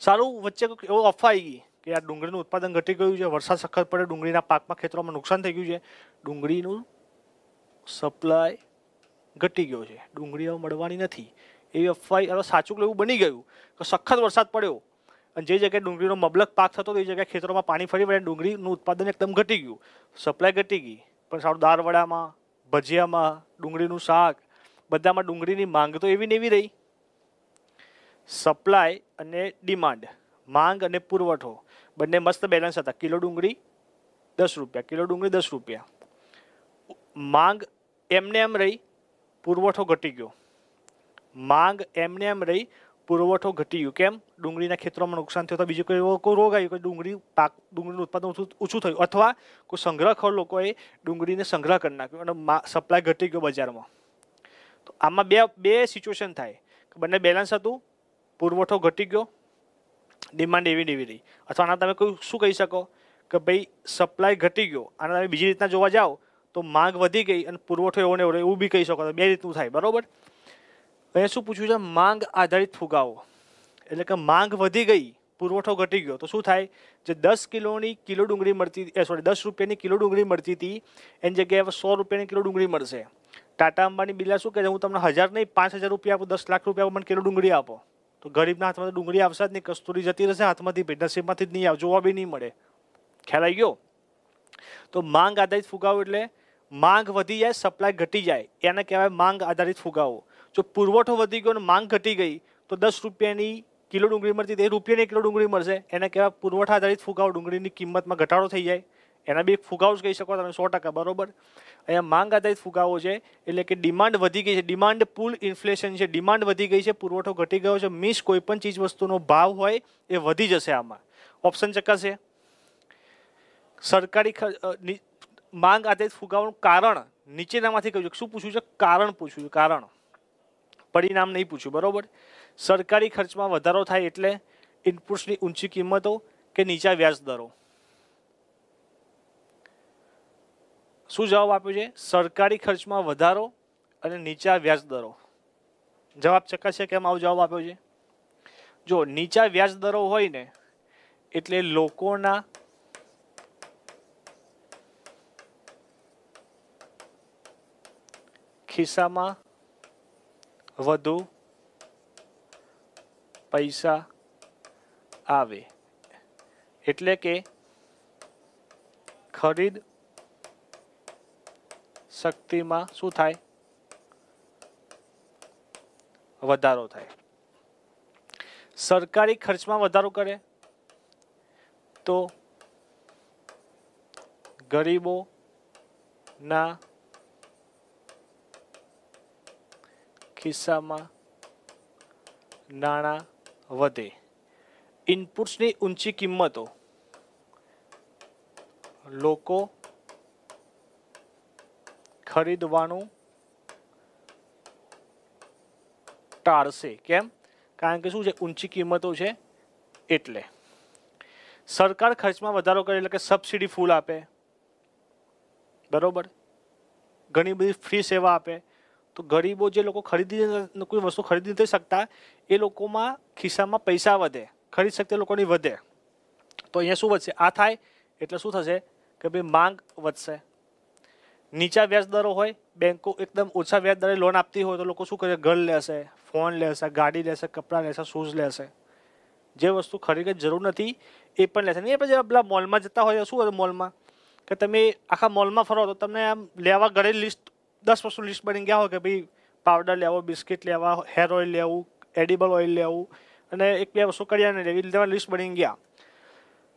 સારું વચ્ચે એવો અફવા આવી ગઈ કે આ ડુંગળીનું ઉત્પાદન ઘટી ગયું છે વરસાદ સખત પડે ડુંગળીના પાકમાં ખેતરોમાં નુકસાન થઈ ગયું છે ડુંગળીનું સપ્લાય ઘટી ગયો છે ડુંગળીઓ મળવાની નથી એવી અફવાઈ હવે સાચું એવું બની ગયું કે સખત વરસાદ પડ્યો અને જે જગ્યાએ ડુંગળીનો મબલક પાક થતો એ જગ્યાએ ખેતરોમાં પાણી ફરી વળે ડુંગળીનું ઉત્પાદન એકદમ ઘટી ગયું સપ્લાય ઘટી ગઈ પણ સારું દાળવડામાં ભજીયામાં ડુંગળીનું શાક બધામાં ડુંગળીની માંગ તો એવી ને એવી રહી સપ્લાય અને ડિમાન્ડ માંગ અને પુરવઠો બંને મસ્ત બેલેન્સ હતા કિલો ડુંગળી દસ રૂપિયા કિલો ડુંગળી દસ રૂપિયા માંગ એમને એમ રહી પુરવઠો ઘટી ગયો માંગ એમને એમ રહી પુરવઠો ઘટી ગયો કેમ ડુંગળીના ખેતરોમાં નુકસાન થયું અથવા બીજો કોઈ એવો કોઈ રોગ આવ્યો કે ડુંગળી પાક ડુંગળીનું ઉત્પાદન ઓછું થયું અથવા કોઈ સંગ્રહ લોકોએ ડુંગળીને સંગ્રહ કરી નાખ્યો અને સપ્લાય ઘટી ગયો બજારમાં તો આમાં બે બે સિચ્યુએશન થાય કે બંને બેલેન્સ હતું પુરવઠો ઘટી ગયો ડિમાન્ડ એવી એવી રહી અથવા આના તમે કોઈ શું કહી શકો કે ભાઈ સપ્લાય ઘટી ગયો અને તમે બીજી રીતના જોવા જાઓ તો માગ વધી ગઈ અને પુરવઠો એવો ને એવું બી કહી શકો તો બે રીતનું થાય બરાબર અહીંયા શું પૂછ્યું છે માંગ આધારિત ફુગાવો એટલે કે માંગ વધી ગઈ પુરવઠો ઘટી ગયો તો શું થાય જે દસ કિલોની કિલો ડુંગળી મળતી સોરી દસ રૂપિયાની કિલો ડુંગળી મળતી હતી એની જગ્યાએ હવે સો રૂપિયાની કિલો ડુંગળી મળશે ટાટા અંબાની બિલા શું કહે છે હું તમને હજાર નહીં પાંચ હજાર રૂપિયા આપો દસ લાખ રૂપિયા મને કિલો ડુંગળી આપો તો ગરીબના હાથમાં ડુંગળી આવશે જ નહીં કસ્તુરી જતી રહેશે હાથમાંથી નસીબમાંથી જ નહીં આવે જોવા બી નહીં મળે ખ્યાલ આવી ગયો તો માંગ આધારિત ફુગાવો એટલે માંગ વધી જાય સપ્લાય ઘટી જાય એને કહેવાય માંગ આધારિત ફુગાવો જો પુરવઠો વધી ગયો અને માંગ ઘટી ગઈ તો દસ રૂપિયાની કિલો ડુંગળી મળતી તે રૂપિયાની કિલો ડુંગળી મળશે એને કહેવાય પુરવઠા આધારિત ફુગાવ ડુંગળીની કિંમતમાં ઘટાડો થઈ જાય એના બી ફુગાવ જ કહી શકો તમે સો ટકા બરાબર અહીંયા માંગ આધારિત ફુગાવો છે એટલે કે ડિમાન્ડ વધી ગઈ છે ડિમાન્ડ પુલ ઇન્ફ્લેશન છે ડિમાન્ડ વધી ગઈ છે પુરવઠો ઘટી ગયો છે મીન્સ પણ ચીજ વસ્તુનો ભાવ હોય એ વધી જશે આમાં ઓપ્શન ચકાશે સરકારી માંગ આધારિત ફુગાવાનું કારણ નીચેનામાંથી કહ્યું છે શું પૂછ્યું છે કારણ પૂછ્યું છે કારણ પરિણામ નહીં પૂછ્યું બરાબર સરકારી ખર્ચમાં વધારો થાય એટલે ઇનપુટ્સની ઊંચી કિંમતો કે નીચા વ્યાજ દરો શું જવાબ આપ્યો છે સરકારી ખર્ચમાં વધારો અને નીચા વ્યાજ દરો જવાબ ચકાશે કેમ આવો જવાબ આપ્યો છે જો નીચા વ્યાજ દરો હોય ને એટલે લોકોના ખિસ્સામાં વધુ પૈસા આવે એટલે કે ખરીદ શક્તિમાં શું થાય વધારો થાય સરકારી ખર્ચમાં વધારો કરે તો ગરીબોના ખિસ્સામાં નાણાં વધે ઇનપુટ્સની ઊંચી કિંમતો લોકો ખરીદવાનું ટાળશે કેમ કારણ કે શું છે ઊંચી કિંમતો છે એટલે સરકાર ખર્ચમાં વધારો કરે એટલે કે સબસિડી ફૂલ આપે બરોબર ઘણી બધી ફ્રી સેવા આપે તો ગરીબો જે લોકો ખરીદી કોઈ વસ્તુ ખરીદી નથી શકતા એ લોકોમાં ખિસ્સામાં પૈસા વધે ખરીદ શકતા લોકોની વધે તો અહીંયા શું વધશે આ થાય એટલે શું થશે કે ભાઈ માંગ વધશે નીચા વ્યાજ દરો હોય બેંકો એકદમ ઓછા વ્યાજ દરે લોન આપતી હોય તો લોકો શું કરે ઘર લેશે ફોન લેશે ગાડી લેશે કપડાં લેશે શૂઝ લેશે જે વસ્તુ ખરીદે જરૂર નથી એ પણ લેશે નહીં આપણે પેલા મોલમાં જતા હોય શું હોય મોલમાં કે તમે આખા મોલમાં ફરો તો તમને આમ લેવા ઘરે લિસ્ટ દસ વસ્તુ લિસ્ટ બની ગયા હોય કે ભાઈ પાવડર લેવો બિસ્કિટ લેવા હેર ઓઇલ લેવું એડિબલ ઓઇલ લેવું અને એક બે વસ્તુ કરિયાને લેવી લીધે લિસ્ટ બની ગયા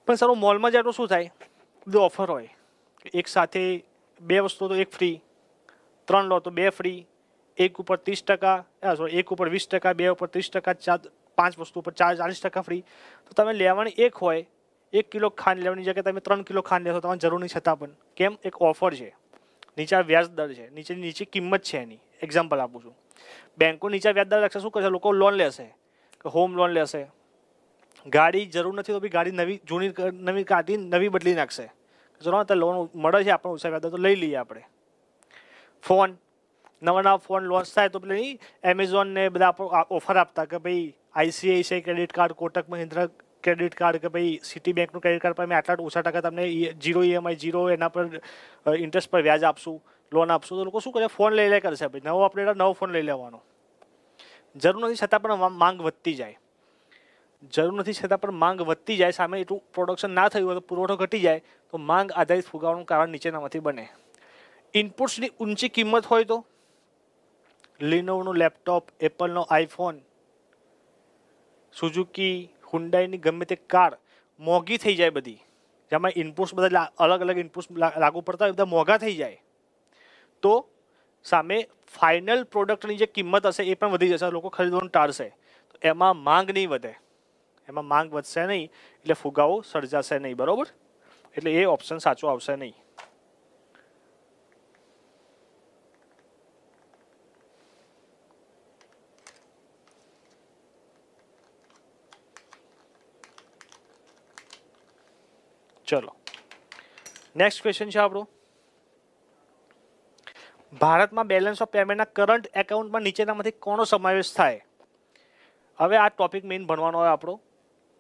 પણ સારું મોલમાં જાય તો શું થાય બધું ઓફર હોય એક સાથે બે વસ્તુ તો એક ફ્રી ત્રણ લો તો બે ફ્રી એક ઉપર ત્રીસ ટકા સોરી એક ઉપર વીસ ટકા બે ઉપર ત્રીસ ટકા ચાર પાંચ વસ્તુ ઉપર ચાર ચાલીસ ટકા ફ્રી તો તમે લેવાની એક હોય એક કિલો ખાંડ લેવાની જગ્યાએ તમે ત્રણ કિલો ખાંડ લેશો તમારે જરૂર નહીં છતાં પણ કેમ એક ઓફર છે નીચા વ્યાજ દર છે નીચેની નીચી કિંમત છે એની એક્ઝામ્પલ આપું છું બેન્કો નીચા વ્યાજ દર રાખશે શું કરશે લોકો લોન લેશે કે હોમ લોન લેશે ગાડી જરૂર નથી તો બી ગાડી નવી જૂની નવી કાઢી નવી બદલી નાખશે ચલો તો લોન મળે છે આપણે ઓછા વ્યાજ તો લઈ લઈએ આપણે ફોન નવા નવા ફોન લોન્ચ થાય તો પેલી એમેઝોન ને બધા ઓફર આપતા કે ભાઈ ICICI credit card Kotak Mahindra credit card કે ભાઈ સિટી બેંકનું ક્રેડિટ કાર્ડ પર અમે આટલા ઓછા ટકા તમને જીરો ઈએમઆઈ જીરો એના પર ઇન્ટરેસ્ટ પર વ્યાજ આપશું લોન આપશું તો લોકો શું કરે ફોન લઈ લે કરશે ભાઈ નવો અપડેટ નવો ફોન લઈ લેવાનો જરૂર નથી છતાં પણ માંગ વધતી જાય જરૂર નથી છતાં પણ માંગ વધતી જાય સામે એટલું પ્રોડક્શન ના થયું હોય તો પુરવઠો ઘટી જાય તો માંગ આધારિત ફુગાવાનું કારણ નીચેનામાંથી બને ઇનપુટ્સની ઊંચી કિંમત હોય તો લિનોવનું લેપટોપ એપલનો આઈફોન સુઝુકી હુન્ડાઈની ગમે તે કાર મોંઘી થઈ જાય બધી જેમાં ઇનપુટ્સ બધા અલગ અલગ ઇનપુટ્સ લાગુ પડતા હોય બધા મોંઘા થઈ જાય તો સામે ફાઇનલ પ્રોડક્ટની જે કિંમત હશે એ પણ વધી જશે લોકો ખરીદવાનું ટાળશે તો એમાં માંગ નહીં વધે એમાં માંગ વધશે નહીં એટલે ફુગાવો સર્જાશે નહીં બરાબર એટલે એ ઓપ્શન સાચો આવશે નહીં ચલો નેક્સ્ટ ક્વેશ્ચન છે આપણું ભારતમાં બેલેન્સ ઓફ પેમેન્ટના કરંટ એકાઉન્ટમાં નીચેનામાંથી કોનો સમાવેશ થાય હવે આ ટોપિક મેઇન ભણવાનો હોય આપણો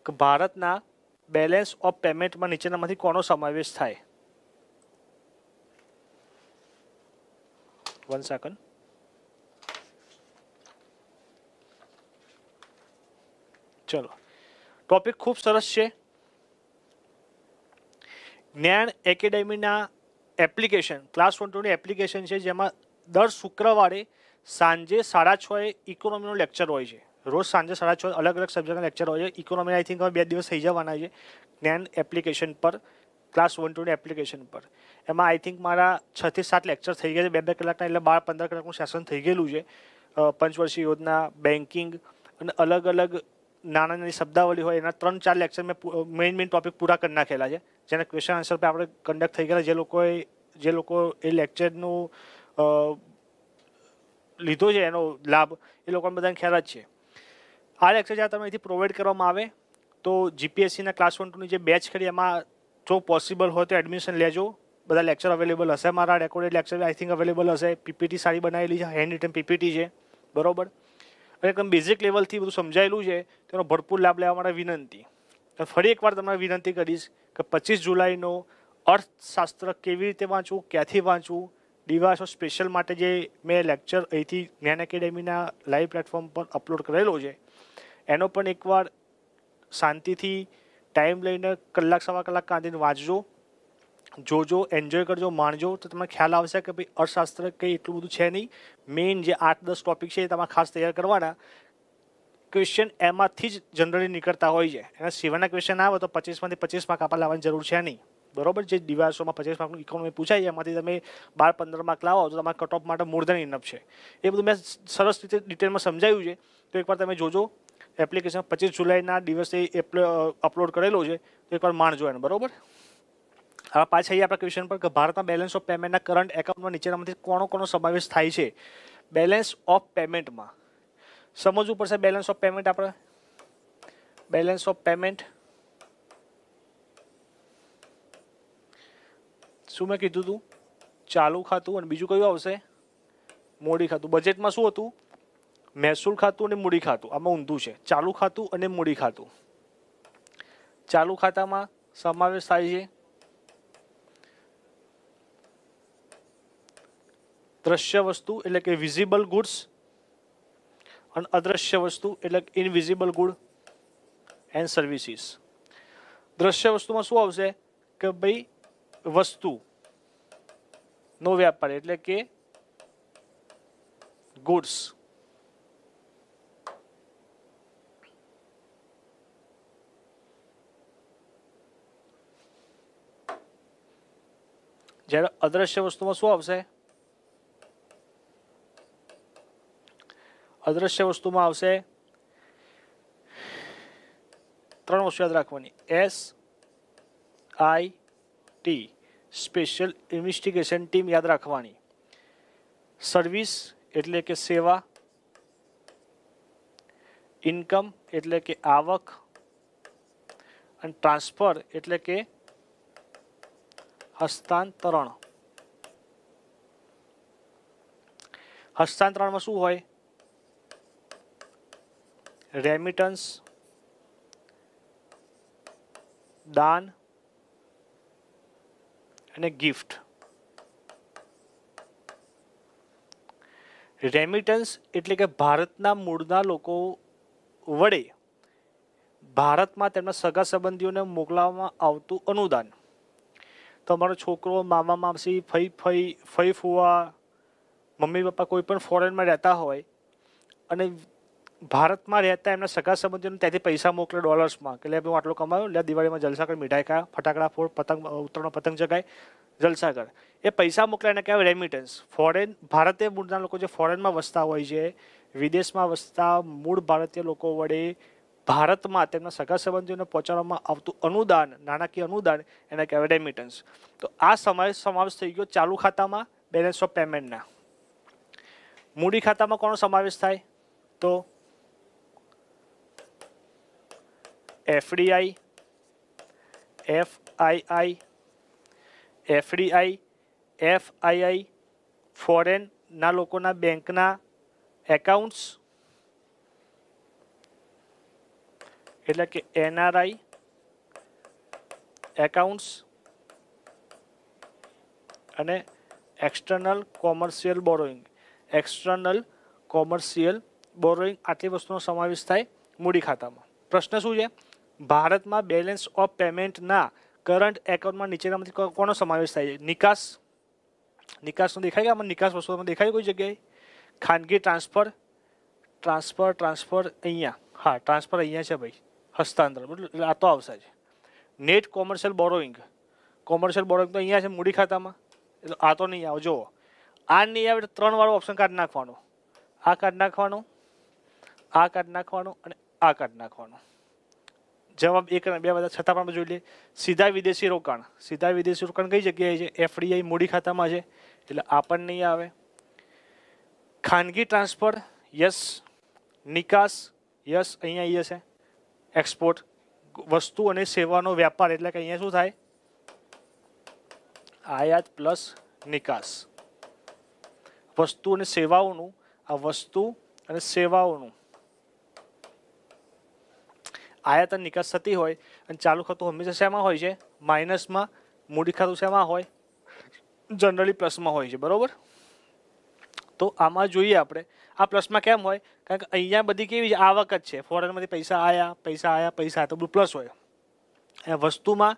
કે ભારતના બેલેન્સ ઓફ પેમેન્ટમાં નીચેનામાંથી કોનો સમાવેશ થાય વન સેકન્ડ ચલો ટોપિક ખૂબ સરસ છે જ્ઞાન એકેડેમીના એપ્લિકેશન ક્લાસ વન ટુની એપ્લિકેશન છે જેમાં દર શુક્રવારે સાંજે સાડા છએ ઇકોનોમીનું લેક્ચર હોય છે રોજ સાંજે સાડા છ અલગ અલગ સબ્જેક્ટના લેક્ચર હોય છે ઇકોનોમી આઈ થિંક હવે બે દિવસ થઈ જવાના છે જ્ઞાન એપ્લિકેશન પર ક્લાસ વન ટુની એપ્લિકેશન પર એમાં આઈ થિંક મારા છથી સાત લેક્ચર થઈ ગયા છે બે બે કલાકના એટલે બાર પંદર કલાકનું સેશન થઈ ગયેલું છે પંચવર્ષીય યોજના બેન્કિંગ અને અલગ અલગ નાના નાની શબ્દાવલી હોય એના ત્રણ ચાર લેક્ચર મેં મેઇન મેઇન ટોપિક પૂરા કરી નાખેલા છે જેને ક્વેશ્ચન આન્સર પર આપણે કન્ડક્ટ થઈ ગયેલા જે લોકોએ જે લોકો એ લેક્ચરનું લીધો છે એનો લાભ એ લોકોને બધાને ખ્યાલ જ છે આ લેક્ચર જ્યારે તમે અહીંથી પ્રોવાઈડ કરવામાં આવે તો જીપીએસસીના ક્લાસ વન ટુની જે બેચ કરી એમાં જો પોસિબલ હોય તો એડમિશન લેજો બધા લેક્ચર અવેલેબલ હશે મારા recorded lecture I think available હશે પીપીટી સારી બનાવેલી છે હેન્ડ રિટર્ન પીપીટી છે બરોબર અને એકદમ બેઝિક લેવલથી બધું સમજાયેલું છે તેનો ભરપૂર લાભ લેવા માટે વિનંતી ફરી એકવાર તમને વિનંતી કરીશ કે પચીસ જુલાઈનો અર્થશાસ્ત્ર કેવી રીતે વાંચવું ક્યાંથી વાંચવું ડીવાસો સ્પેશિયલ માટે જે મેં લેક્ચર અહીંથી જ્ઞાન એકેડેમીના લાઈવ પ્લેટફોર્મ પર અપલોડ કરેલો છે એનો પણ એકવાર શાંતિથી ટાઈમ લઈને કલાક સવા કલાક કાંધીને વાંચજો જોજો એન્જોય કરજો માણજો તો તમને ખ્યાલ આવશે કે ભાઈ અર્થશાસ્ત્ર કંઈ એટલું બધું છે નહીં મેઇન જે આઠ દસ ટૉપિક છે એ તમારે ખાસ તૈયાર કરવાના ક્વેશ્ચન એમાંથી જ જનરલી નીકળતા હોય છે એના સિવાયના ક્વેશ્ચન આવે તો પચીસમાંથી પચીસ માર્ક આપણે લાવવાની જરૂર છે નહીં બરોબર જે દિવસોમાં પચીસ માર્કનું ઇકોનોમી પૂછાય છે એમાંથી તમે બાર પંદર માર્ક લાવો તો તમારા કટ માટે મોર દેન ઇનફ છે એ બધું મેં સરસ રીતે ડિટેલમાં સમજાવ્યું છે તો એકવાર તમે જોજો એપ્લિકેશન પચીસ જુલાઈના દિવસે અપલોડ કરેલો છે તો એકવાર માણજો એને બરોબર હવે પાછા અહીં આપણા ક્વેશ્ચન પર કે ભારતના બેલેન્સ ઓફ પેમેન્ટના કરંટ એકાઉન્ટમાં નીચેનામાંથી કોનો કોનો સમાવેશ થાય છે બેલેન્સ ઓફ પેમેન્ટમાં સમજવું પડશે બેલેન્સ ઓફ પેમેન્ટ આપણે બેલેન્સ ઓફ પેમેન્ટ શું મેં કીધું હતું ચાલુ ખાતું અને બીજું કયું આવશે મૂડી ખાતું બજેટમાં શું હતું મહેસૂલ ખાતું અને મૂડી ખાતું આમાં ઊંધું છે ચાલુ ખાતું અને મૂડી ખાતું ચાલુ ખાતામાં સમાવેશ થાય છે દ્રશ્ય વસ્તુ એટલે કે વિઝિબલ ગુડ્સ અને અદ્રશ્ય વસ્તુ એટલે ઇનવિઝિબલ ગુડ એન્ડ સર્વિસીસ દ્રશ્ય વસ્તુમાં શું આવશે કે ભાઈ વસ્તુ નો વ્યાપાર એટલે કે ગુડ્સ જ્યારે અદ્રશ્ય વસ્તુમાં શું આવશે અદ્રશ્ય વસ્તુમાં આવશે ત્રણ વસ્તુ યાદ રાખવાની S I T special investigation team યાદ રાખવાની સર્વિસ એટલે કે સેવા ઇન્કમ એટલે કે આવક અને ટ્રાન્સફર એટલે કે હસ્તાંતરણ હસ્તાંતરણમાં શું હોય રેમિટન્સ દાન અને ગિફ્ટ રેમિટન્સ એટલે કે ભારતના મૂળના લોકો વડે ભારતમાં તેમના સગા સંબંધીઓને મોકલાવવામાં આવતું અનુદાન તમારો છોકરો મામા મામસી ફઈ ફઈ ફઈ ફુવા મમ્મી પપ્પા કોઈ પણ ફોરેનમાં રહેતા હોય અને ભારતમાં રહેતા એમના સગા સંબંધીઓને ત્યાંથી પૈસા મોકલે ડોલર્સમાં કે હું આટલો કમાયો લે દિવાળીમાં જલસાગર મીઠાઈ ખા ફટાકડા ફોડ પતંગ ઉત્તરાયણ પતંગ જગાય જલસાગર એ પૈસા મોકલે એને કહેવાય રેમિટન્સ ફોરેન ભારતીય મૂળના લોકો જે ફોરેનમાં વસતા હોય છે વિદેશમાં વસતા મૂળ ભારતીય લોકો વડે ભારતમાં તેમના સગા સંબંધીઓને પહોંચાડવામાં આવતું અનુદાન નાણાકીય અનુદાન એને કહેવાય રેમિટન્સ તો આ સમાવેશ સમાવેશ થઈ ગયો ચાલુ ખાતામાં બેલેન્સ ઓફ પેમેન્ટના મૂડી ખાતામાં કોનો સમાવેશ થાય તો FDI F II FDI FII ફોરેનના લોકોના બેંકના એકાઉન્ટ્સ એટલે કે એનઆરઆઈ એકાઉન્ટ્સ અને external commercial borrowing external commercial borrowing આટલી વસ્તુનો સમાવેશ થાય મૂડી ખાતામાં પ્રશ્ન શું છે ભારતમાં બેલેન્સ ઓફ પેમેન્ટના કરંટ એકાઉન્ટમાં નીચેનામાંથી કોનો સમાવેશ થાય છે નિકાસ નિકાસનો દેખાય કે આમાં નિકાસ વસ્તુમાં દેખાય કોઈ જગ્યાએ ખાનગી ટ્રાન્સફર ટ્રાન્સફર ટ્રાન્સફર અહીંયા હા ટ્રાન્સફર અહીંયા છે ભાઈ હસ્તાંતર એટલે આ તો આવશે જ net commercial borrowing commercial borrowing તો અહીંયા છે મૂડી ખાતામાં એટલે આ તો નહીં આવો જુઓ આ નહીં આવે ત્રણ વાળો ઓપ્શન કાર્ડ નાખવાનો આ કાર્ડ નાખવાનો આ કાર્ડ નાખવાનો અને આ કાર્ડ નાખવાનો જવાબ એક અને બે બધા છતાં પણ જોઈ લઈએ સીધા વિદેશી રોકાણ સીધા વિદેશી રોકાણ કઈ જગ્યાએ છે એફડીઆઈ મૂડી ખાતામાં છે એટલે આ પણ નહીં આવે ખાનગી ટ્રાન્સફર યસ નિકાસ યસ અહીંયા એ છે એક્સપોર્ટ વસ્તુ અને સેવાનો વ્યાપાર એટલે કે અહીંયા શું થાય આયાત પ્લસ નિકાસ વસ્તુ અને સેવાઓનું આ વસ્તુ અને સેવાઓનું આયાતન અને નિકાસ થતી હોય અને ચાલુ ખાતું હંમેશા શેમાં હોય છે માઇનસમાં મૂડી ખાતું શેમાં હોય જનરલી પ્લસમાં હોય છે બરાબર તો આમાં જોઈએ આપણે આ પ્લસમાં કેમ હોય કારણ કે અહીંયા બધી કેવી છે આવક જ છે ફોરેનમાંથી પૈસા આવ્યા પૈસા આવ્યા પૈસા આવ્યા તો બધું પ્લસ હોય અને વસ્તુમાં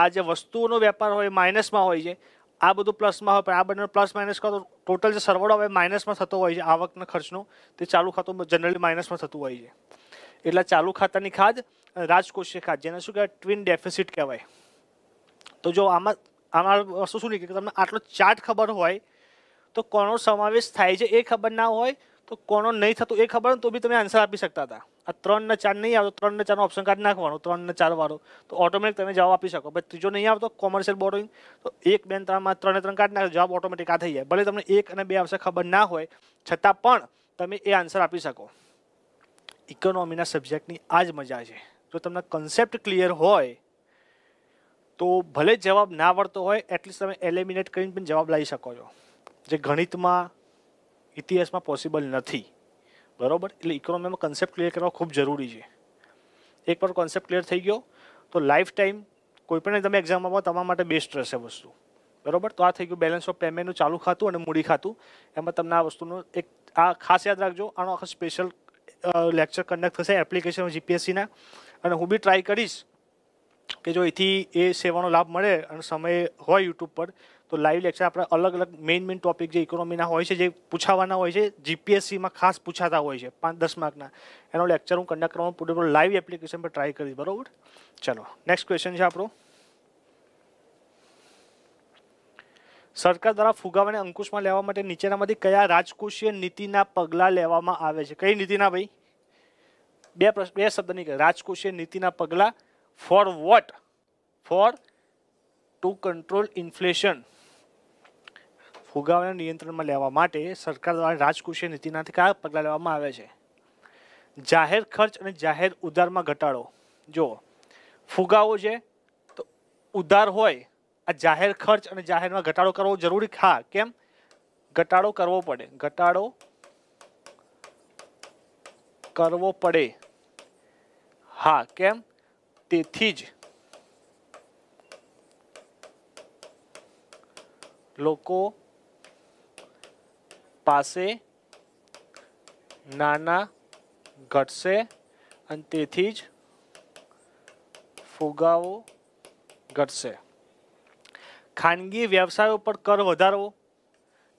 આ જે વસ્તુઓનો વેપાર હોય માઇનસમાં હોય છે આ બધું પ્લસમાં હોય પણ આ બધાનો પ્લસ માઇનસ કરો ટોટલ જે સરવાળો હોય માઇનસમાં થતો હોય છે આવકના ખર્ચનો તે ચાલુ ખાતું જનરલી માઇનસમાં થતું હોય છે એટલે ચાલુ ખાતાની ખાદ અને રાજકોષીય ખાદ જેને શું કહેવાય ટ્વિન ડેફિસિટ કહેવાય તો જો આમાં આમાં વસ્તુ શું નહીં કે તમને આટલો ચાર્ટ ખબર હોય તો કોનો સમાવેશ થાય છે એ ખબર ના હોય તો કોનો નહીં થતો એ ખબર તો બી તમે આન્સર આપી શકતા હતા આ ત્રણ ને ચાર નહીં આવતો ત્રણ ને ચારનો ઓપ્શન કાર્ડ નાખવાનો ત્રણ ને ચાર વાળો તો ઓટોમેટિક તમે જવાબ આપી શકો પછી ત્રીજો નહીં આવતો કોમર્શિયલ બોરોઈંગ તો એક બે ત્રણમાં ત્રણે ત્રણ કાર્ડ નાખો જવાબ ઓટોમેટિક આ થઈ જાય ભલે તમને એક અને બે આવશે ખબર ના હોય છતાં પણ તમે એ આન્સર આપી શકો ઇકોનોમીના સબ્જેક્ટની આ જ મજા છે જો તમને કન્સેપ્ટ ક્લિયર હોય તો ભલે જવાબ ના આવડતો હોય એટલીસ્ટ તમે એલિમિનેટ કરીને પણ જવાબ લાવી શકો છો જે ગણિતમાં ઇતિહાસમાં પોસિબલ નથી બરાબર એટલે ઇકોનોમીમાં કન્સેપ્ટ ક્લિયર કરવા ખૂબ જરૂરી છે એકવાર કોન્સેપ્ટ ક્લિયર થઈ ગયો તો લાઈફ ટાઈમ કોઈપણ તમે એક્ઝામ આપો તમારા માટે બેસ્ટ રહેશે વસ્તુ બરાબર તો આ થઈ ગયું બેલેન્સ ઓફ પેમેન્ટનું ચાલુ ખાતું અને મૂડી ખાતું એમાં તમને આ વસ્તુનું એક આ ખાસ યાદ રાખજો આનો આખો સ્પેશિયલ લેક્ચર કન્ડક્ટ થશે એપ્લિકેશન જીપીએસસીના અને હું બી ટ્રાય કરીશ કે જો એથી એ સેવાનો લાભ મળે અને સમય હોય યુટ્યુબ પર તો લાઈવ લેક્ચર આપણે અલગ અલગ મેઇન મેઇન ટોપિક જે ઇકોનોમીના હોય છે જે પૂછાવાના હોય છે જીપીએસસીમાં ખાસ પૂછાતા હોય છે પાંચ દસ માર્કના એનો લેક્ચર હું કન્ડક્ટ કરવાનો પૂરેપૂરો લાઈવ એપ્લિકેશન પર ટ્રાય કરીશ બરાબર ચલો નેક્સ્ટ ક્વેશ્ચન છે આપણો સરકાર દ્વારા ફુગાવાને અંકુશમાં લેવા માટે નીચેનામાંથી કયા રાજકોષીય નીતિના પગલાં લેવામાં આવે છે કઈ નીતિના ભાઈ બે પ્રશ્ન બે શબ્દ નીકળે રાજકોષીય નીતિના પગલાં for what for to control inflation ફુગાવાને નિયંત્રણમાં લેવા માટે સરકાર દ્વારા રાજકોષીય નીતિનાથી કયા પગલાં લેવામાં આવે છે જાહેર ખર્ચ અને જાહેર ઉધારમાં ઘટાડો જો ફુગાવો છે તો ઉધાર હોય જાહેર ખર્ચ અને જાહેરમાં ઘટાડો કરવો જરૂરી હા કેમ ઘટાડો કરવો પડે ઘટાડો કરવો પડે હા કેમ તેથી જ લોકો પાસે નાના ઘટશે અને તેથી જ ફુગાવો ઘટશે ખાનગી વ્યવસાયો પર કર વધારવો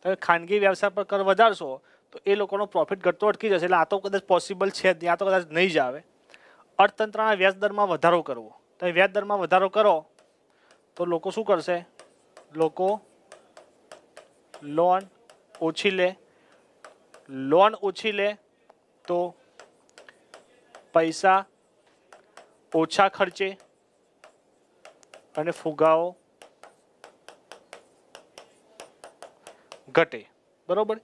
તમે ખાનગી વ્યવસાય પર કર વધારશો તો એ લોકોનો પ્રોફિટ ઘટતો અટકી જશે એટલે આ તો કદાચ પોસિબલ છે જ આ તો કદાચ નહીં જ આવે અર્થતંત્રના વ્યાજદરમાં વધારો કરવો તમે વ્યાજદરમાં વધારો કરો તો લોકો શું કરશે લોકો લોન ઓછી લે લોન ઓછી લે તો પૈસા ઓછા ખર્ચે અને ફુગાઓ ઘટે બરાબર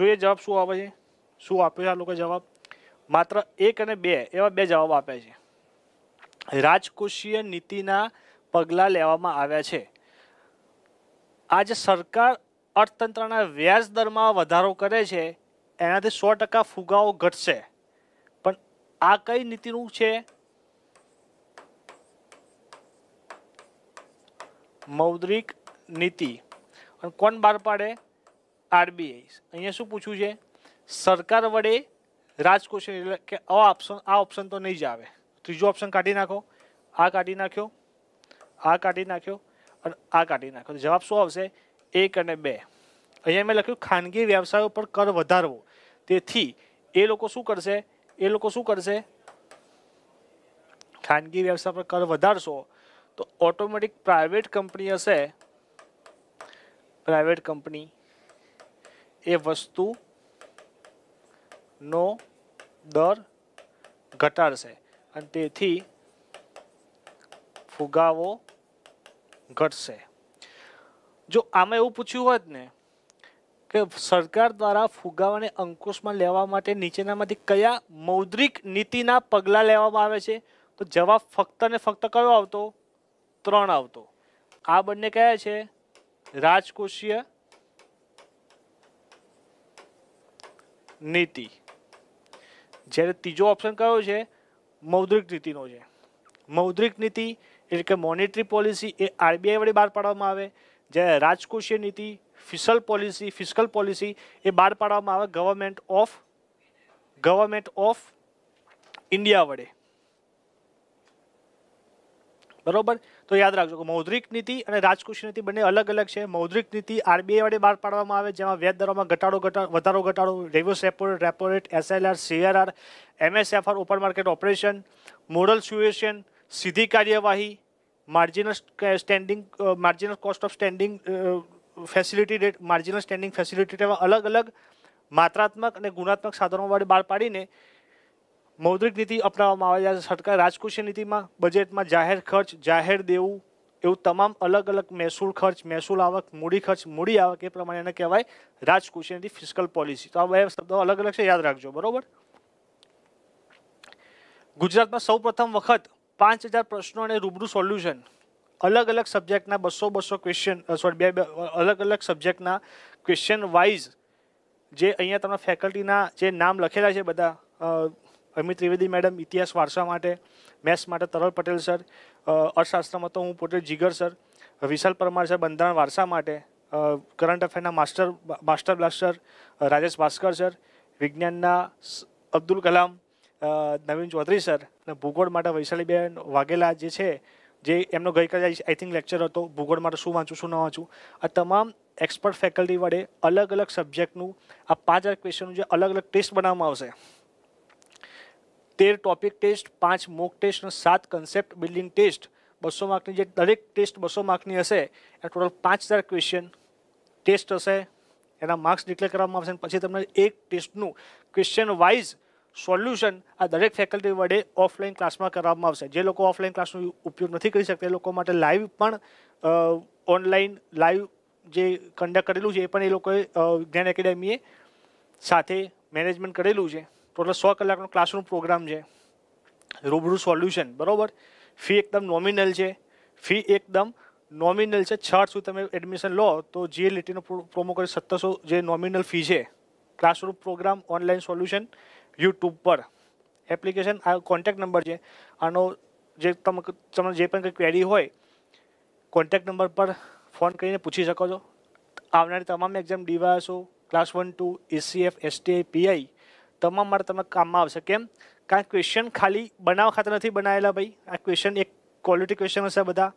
જોઈએ જવાબ શું આવે છે શું આપ્યો છે આ લોકો જવાબ માત્ર એક અને બે એવા બે જવાબ આપ્યા છે રાજકોષીય નીતિના પગલાં લેવામાં આવ્યા છે આજે સરકાર અર્થતંત્રના વ્યાજ દરમાં વધારો કરે છે એનાથી સો ટકા ફુગાવો ઘટશે પણ આ કઈ નીતિનું છે મૌદ્રિક નીતિ કોણ બહાર પાડે આરબીઆઈ અહીંયા શું પૂછ્યું છે સરકાર વડે રાજકોષની એટલે કે આ ઓપ્શન આ ઓપ્શન તો નહીં જ આવે ત્રીજો ઓપ્શન કાઢી નાખો આ કાઢી નાખ્યો આ કાઢી નાખ્યો અને આ કાઢી નાખ્યો જવાબ શું આવશે એક અને બે અહીંયા મેં લખ્યું ખાનગી વ્યવસાયો પર કર વધારવો તેથી એ લોકો શું કરશે એ લોકો શું કરશે ખાનગી વ્યવસાય પર કર વધારશો તો ઓટોમેટિક પ્રાઇવેટ કંપની હશે પ્રાઇવેટ કંપની એ વસ્તુનો દર ઘટાડશે અને તેથી ફુગાવો ઘટશે જો આમાં એવું પૂછ્યું હોત ને કે સરકાર દ્વારા ફુગાવાને અંકુશમાં લેવા માટે નીચેનામાંથી કયા મૌદ્રિક નીતિના પગલાં લેવામાં આવે છે તો જવાબ ફક્ત ને ફક્ત કયો આવતો ત્રણ આવતો આ બંને કયા છે રાજકોષીય નીતિ જ્યારે ત્રીજો ઓપ્શન કયો છે મૌદ્રિક નીતિનો છે મૌદ્રિક નીતિ એટલે કે મોનેટરી પોલિસી એ આરબીઆઈ વડે બહાર પાડવામાં આવે જ્યારે રાજકોષીય નીતિ ફિસલ પોલિસી ફિસ્કલ પોલિસી એ બહાર પાડવામાં આવે government of government of India વડે બરોબર તો યાદ રાખજો કે મૌદ્રિક નીતિ અને રાજકોષીય નીતિ બંને અલગ અલગ છે મૌદ્રિક નીતિ આરબીઆઈ વડે બહાર પાડવામાં આવે જેમાં વ્યાજ દરોમાં ઘટાડો ઘટાડો વધારો ઘટાડો reverse repo rate repo rate SLR CRR MSFR open market operation moral suasion સીધી કાર્યવાહી marginal standing marginal cost of standing facility rate marginal standing facility rate એવા અલગ અલગ માત્રાત્મક અને ગુણાત્મક સાધનો વડે બહાર પાડીને મૌદ્રિક નીતિ અપનાવવામાં આવે છે સરકાર રાજકોષીય નીતિમાં બજેટમાં જાહેર ખર્ચ જાહેર દેવું એવું તમામ અલગ અલગ મહેસૂલ ખર્ચ મહેસૂલ આવક મૂડી ખર્ચ મૂડી આવક એ પ્રમાણે એને કહેવાય રાજકોષીય નીતિ ફિસ્કલ પોલિસી તો આ બે શબ્દો અલગ અલગ છે યાદ રાખજો બરોબર ગુજરાતમાં સૌ પ્રથમ વખત પાંચ હજાર પ્રશ્નો અને રૂબરૂ સોલ્યુશન અલગ અલગ સબ્જેક્ટના બસો બસો ક્વેશ્ચન સોરી બે અલગ અલગ સબ્જેક્ટના ક્વેશ્ચન વાઇઝ જે અહીંયા તમને ફેકલ્ટીના જે નામ લખેલા છે બધા અમિત ત્રિવેદી મેડમ ઇતિહાસ વારસા માટે મેથ્સ માટે તરલ પટેલ સર અર્થશાસ્ત્રમાં તો હું પોતે જીગર સર વિશાલ પરમાર સર બંધારણ વારસા માટે કરંટ અફેરના master master blaster Rajesh Bhaskar sir વિજ્ઞાનના અબ્દુલ કલામ નવીન ચૌધરી સર અને ભૂગોળ માટે વૈશાલીબેન વાઘેલા જે છે જે એમનો ગઈકાલે આઈ થિંક લેક્ચર હતો ભૂગોળ માટે શું વાંચું શું ન વાંચું આ તમામ એક્સપર્ટ ફેકલ્ટી વડે અલગ અલગ સબ્જેક્ટનું આ પાંચ હજાર ક્વેશ્ચનનું જે અલગ અલગ ટેસ્ટ બનાવવામાં આવશે તેર ટોપિક ટેસ્ટ પાંચ મોક ટેસ્ટ અને સાત કન્સેપ્ટ બિલ્ડિંગ ટેસ્ટ બસો માર્કની જે દરેક ટેસ્ટ બસો માર્કની હશે એ ટોટલ પાંચ હજાર ક્વેશ્ચન ટેસ્ટ હશે એના માર્ક્સ ડિક્લેર કરવામાં આવશે પછી તમને એક ટેસ્ટનું ક્વેશ્ચન વાઇઝ સોલ્યુશન આ દરેક ફેકલ્ટી વડે ઓફલાઈન ક્લાસમાં કરવામાં આવશે જે લોકો ઓફલાઈન ક્લાસનો ઉપયોગ નથી કરી શકતા એ લોકો માટે લાઈવ પણ ઓનલાઈન લાઈવ જે કન્ડક્ટ કરેલું છે એ પણ એ લોકોએ જ્ઞાન એકેડેમીએ સાથે મેનેજમેન્ટ કરેલું છે ટોટલ સો કલાકનો ક્લાસરૂમ પ્રોગ્રામ છે રૂબરૂ સોલ્યુશન બરાબર ફી એકદમ નોમિનલ છે ફી એકદમ નોમિનલ છે છ સુધી તમે એડમિશન લો તો જે લીટીનો પ્રોમો કરી સત્તરસો જે નોમિનલ ફી છે classroom programme online solution YouTube પર એપ્લિકેશન આ કોન્ટેક્ટ નંબર છે આનો જે તમે તમને જે પણ કંઈ ક્વેરી હોય કોન્ટેક્ટ નંબર પર ફોન કરીને પૂછી શકો છો આવનારી તમામ exam DYSO class one two ACF STI PI તમામ મારા તમે કામમાં આવશે કેમ કારણ ક્વેશ્ચન ખાલી બનાવ ખાતર નથી બનાવેલા ભાઈ આ ક્વેશ્ચન એક ક્વોલિટી ક્વેશ્ચન હશે બધા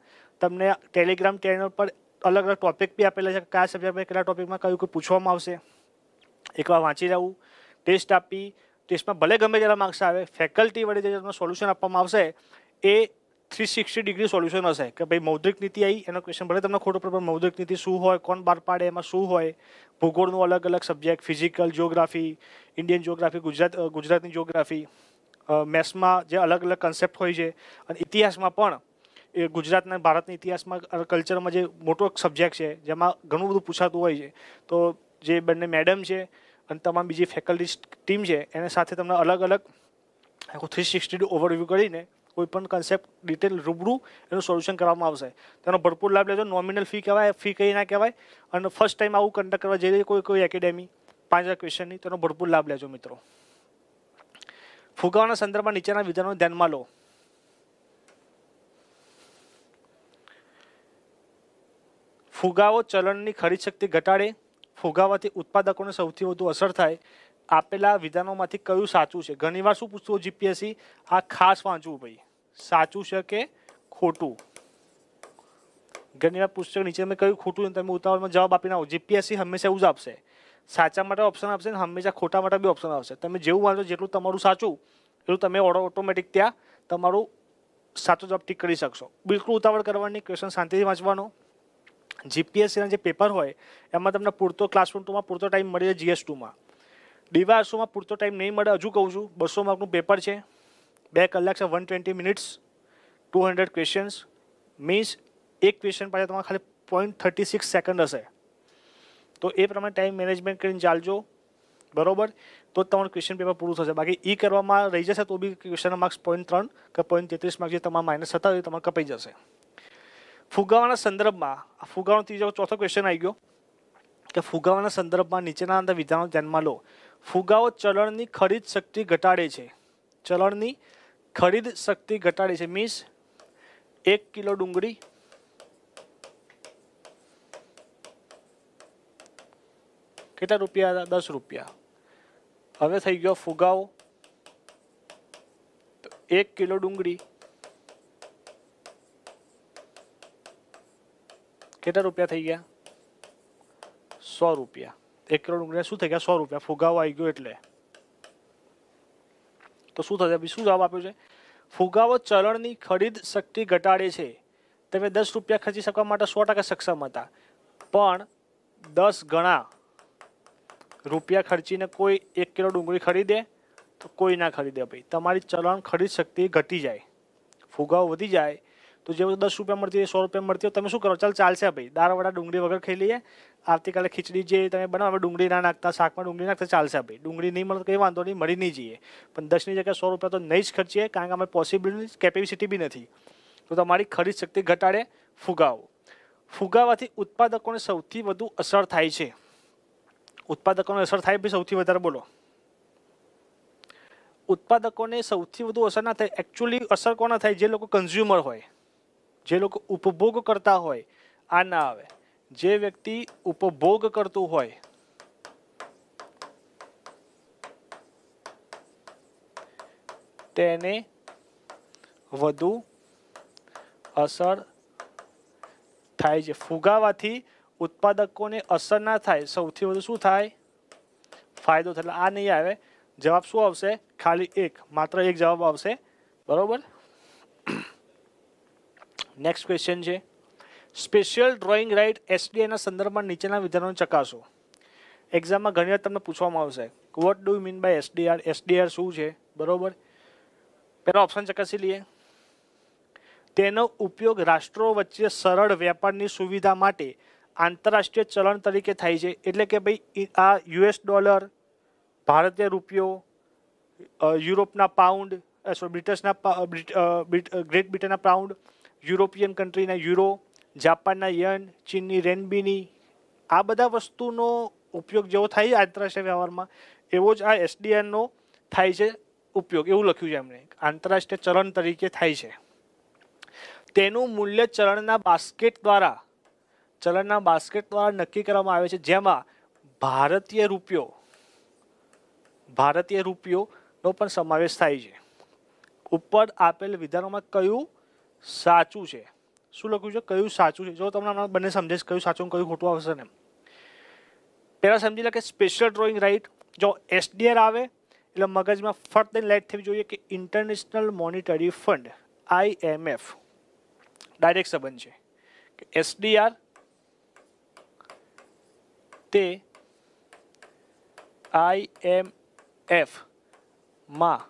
તમને ટેલિગ્રામ ચેનલ પર અલગ અલગ ટોપિક બી આપેલા છે કયા સબ્જેક્ટમાં કેટલા ટોપિકમાં કયું કયું પૂછવામાં આવશે એકવાર વાંચી રહું ટેસ્ટ આપી ટેસ્ટમાં ભલે ગમે તેટલા માર્ક્સ આવે ફેકલ્ટી વડે જે સોલ્યુશન આપવામાં આવશે એ થ્રી સિક્સટી ડિગ્રી સોલ્યુશન હશે કે ભાઈ મૌદ્રિક નીતિ આવી એનો ક્વેશ્ચન ભલે તમને ખોટો પડે મૌદ્રિક નીતિ શું હોય કોણ બહાર પાડે એમાં શું હોય ભૂગોળનું અલગ અલગ subject physical geography Indian geography Gujarat ગુજરાતની જ્યોગ્રાફી મેથ્સમાં જે અલગ અલગ કન્સેપ્ટ હોય છે અને ઇતિહાસમાં પણ એ ગુજરાતના ભારતના ઇતિહાસમાં કલ્ચરમાં જે મોટો સબ્જેક્ટ છે જેમાં ઘણું બધું પૂછાતું હોય છે તો જે બંને મેડમ છે અને તમામ બીજી ફેકલ્ટી ટીમ છે એને સાથે તમને અલગ અલગ થ્રી સિક્સટી ઓવરવ્યૂ કરીને કોઈ પણ કન્સેપ્ટ ડિટેલ રૂબરૂ એનું સોલ્યુશન કરવામાં આવશે તેનો ભરપૂર લાભ લેજો નોમિનલ ફી કહેવાય ફી કઈ ના કહેવાય અને ફર્સ્ટ ટાઈમ આવું કન્ડક્ટ કરવા જઈ રહી કોઈ કોઈ એકેડેમી પાંચ હજાર ક્વેશ્ચનની તેનો ભરપૂર લાભ લેજો મિત્રો ફુગાવાના સંદર્ભમાં નીચેના વિધાનો ધ્યાનમાં લો ફુગાવો ચલણની ખરીદ શક્તિ ઘટાડે ફુગાવાથી ઉત્પાદકોને સૌથી વધુ અસર થાય આપેલા વિધાનોમાંથી કયું સાચું છે ઘણીવાર શું પૂછવું જીપીએસસી આ ખાસ વાંચવું ભાઈ સાચું છે કે ખોટું ઘણીવાર પુસ્તક નીચે મેં કયું ખોટું તમે ઉતાવળમાં જવાબ આપી નાખો જીપીએસસી હંમેશા એવું જ આપશે સાચા માટે ઓપ્શન આપશે ને હંમેશા ખોટા માટે બી ઓપ્શન આવશે તમે જેવું વાંચો જેટલું તમારું સાચું એટલું તમે ઓટોમેટિક ત્યાં તમારું સાચો જવાબ ટીક કરી શકશો બિલકુલ ઉતાવળ કરવાની ક્વેશ્ચન શાંતિથી વાંચવાનો જીપીએસસીના જે પેપર હોય એમાં તમને પૂરતો ક્લાસરૂમ ટુમાં પૂરતો ટાઈમ મળી જાય જીએસ ટુમાં ડીવાયસોમાં પૂરતો ટાઈમ નહીં મળે હજુ કહું છું બસો માર્કનું પેપર છે બે કલાક છે one twenty minutes two hundred questions means એક ક્વેશ્ચન પાછળ તમારે ખાલી પોઈન્ટ થર્ટી સિક્સ સેકન્ડ હશે તો એ પ્રમાણે ટાઈમ મેનેજમેન્ટ કરીને ચાલજો બરોબર તો જ તમારું ક્વેશ્ચન પેપર પૂરું થશે બાકી એ કરવામાં રહી જશે તો બી ક્વેશ્ચનના માર્ક્સ પોઈન્ટ ત્રણ કે પોઈન્ટ તેત્રીસ માર્ક્સ જે તમારા માઇનસ થતા હોય તમારે કપાઈ જશે ફુગાવાના સંદર્ભમાં આ ફુગાવાનો ત્રીજો ચોથો ક્વેશ્ચન આવી ગયો કે ફુગાવાના સંદર્ભમાં નીચેના અંદર વિધાનો ધ્યાનમાં લો ફુગાવો ચલણની ખરીદ શક્તિ ઘટાડે છે ચલણની ખરીદ શક્તિ ઘટાડી છે મીન્સ એક કિલો ડુંગળી કેટલા રૂપિયા હતા દસ રૂપિયા હવે થઈ ગયો ફુગાવો એક કિલો ડુંગળી કેટલા રૂપિયા થઈ ગયા સો રૂપિયા એક કિલો ડુંગળી શું થઈ ગયા સો રૂપિયા ફુગાવો આવી ગયો એટલે તો શું થશે શું જવાબ આપ્યો છે ફુગાવો ચલણની ખરીદ શક્તિ ઘટાડે છે તમે દસ રૂપિયા ખર્ચી શકવા માટે સો ટકા સક્ષમ હતા પણ દસ ગણા રૂપિયા ખર્ચીને કોઈ એક કિલો ડુંગળી ખરીદે તો કોઈ ના ખરીદે ભાઈ તમારી ચલણ ખરીદ શક્તિ ઘટી જાય ફુગાવો વધી જાય તો જે દસ રૂપિયા મળતી હોય સો રૂપિયા મળતી હોય તમે શું કરો ચાલ ચાલશે ભાઈ દાળવડા ડુંગળી વગર ખાઈ લઈએ આવતીકાલે ખીચડી જે તમે બનાવો ડુંગળી ના નાખતા શાકમાં ડુંગળી નાખતા ચાલશે ભાઈ ડુંગળી નહીં મળે કંઈ વાંધો નહીં મળી નહીં જઈએ પણ દસની જગ્યાએ સો રૂપિયા તો નહીં જ ખર્ચીએ કારણ કે અમે પોસિબલ કેપેસિટી બી નથી તો તમારી ખરીદ શક્તિ ઘટાડે ફુગાવો ફુગાવાથી ઉત્પાદકોને સૌથી વધુ અસર થાય છે ઉત્પાદકોને અસર થાય બી સૌથી વધારે બોલો ઉત્પાદકોને સૌથી વધુ અસર ના થાય એકચ્યુઅલી અસર કોને થાય જે લોકો કન્ઝ્યુમર હોય જે લોકો ઉપભોગ કરતા હોય આ ના આવે જે વ્યક્તિ ઉપભોગ કરતું હોય તેને વધુ અસર થાય છે ફુગાવાથી ઉત્પાદકોને અસર ના થાય સૌથી વધુ શું થાય ફાયદો થાય આ નહીં આવે જવાબ શું આવશે ખાલી એક માત્ર એક જવાબ આવશે બરાબર નેક્સ્ટ ક્વેશ્ચન છે સ્પેશિયલ ડ્રોઈંગ રાઇટ એસડીઆઈના સંદર્ભમાં નીચેના વિધાનો ચકાસો એક્ઝામમાં ઘણીવાર તમને પૂછવામાં આવશે what do mean by SDR SDR શું છે બરાબર પહેલાં ઓપ્શન ચકાસી લઈએ તેનો ઉપયોગ રાષ્ટ્રો વચ્ચે સરળ વેપારની સુવિધા માટે આંતરરાષ્ટ્રીય ચલણ તરીકે થાય છે એટલે કે ભાઈ આ યુએસ ડોલર ભારતીય રૂપિયો યુરોપના પાઉન્ડ સોરી બ્રિટિશના ગ્રેટ બ્રિટનના પાઉન્ડ યુરોપિયન કન્ટ્રીના યુરો જાપાનના યન ચીનની રેનબીની આ બધા વસ્તુનો ઉપયોગ જેવો થાય આંતરરાષ્ટ્રીય વ્યવહારમાં એવો જ આ એસડીએનનો થાય છે ઉપયોગ એવું લખ્યું છે એમણે આંતરરાષ્ટ્રીય ચલણ તરીકે થાય છે તેનું મૂલ્ય ચલણના બાસ્કેટ દ્વારા ચલણના બાસ્કેટ દ્વારા નક્કી કરવામાં આવે છે જેમાં ભારતીય રૂપિયો ભારતીય રૂપિયોનો પણ સમાવેશ થાય છે ઉપર આપેલ વિધાનોમાં કયું સાચું છે શું લખ્યું છે કયું સાચું છે જો તમને બંને સમજાઈશ કયું સાચું કયું ખોટું આવશે ને પહેલાં સમજી લે કે સ્પેશિયલ ડ્રોઈંગ રાઇટ જો એસડીઆર આવે એટલે મગજમાં ફટ દઈને લાઇટ થવી જોઈએ કે International Monetary Fund IMF direct સંબંધ છે કે એસડીઆર તે આઈએમએફમાં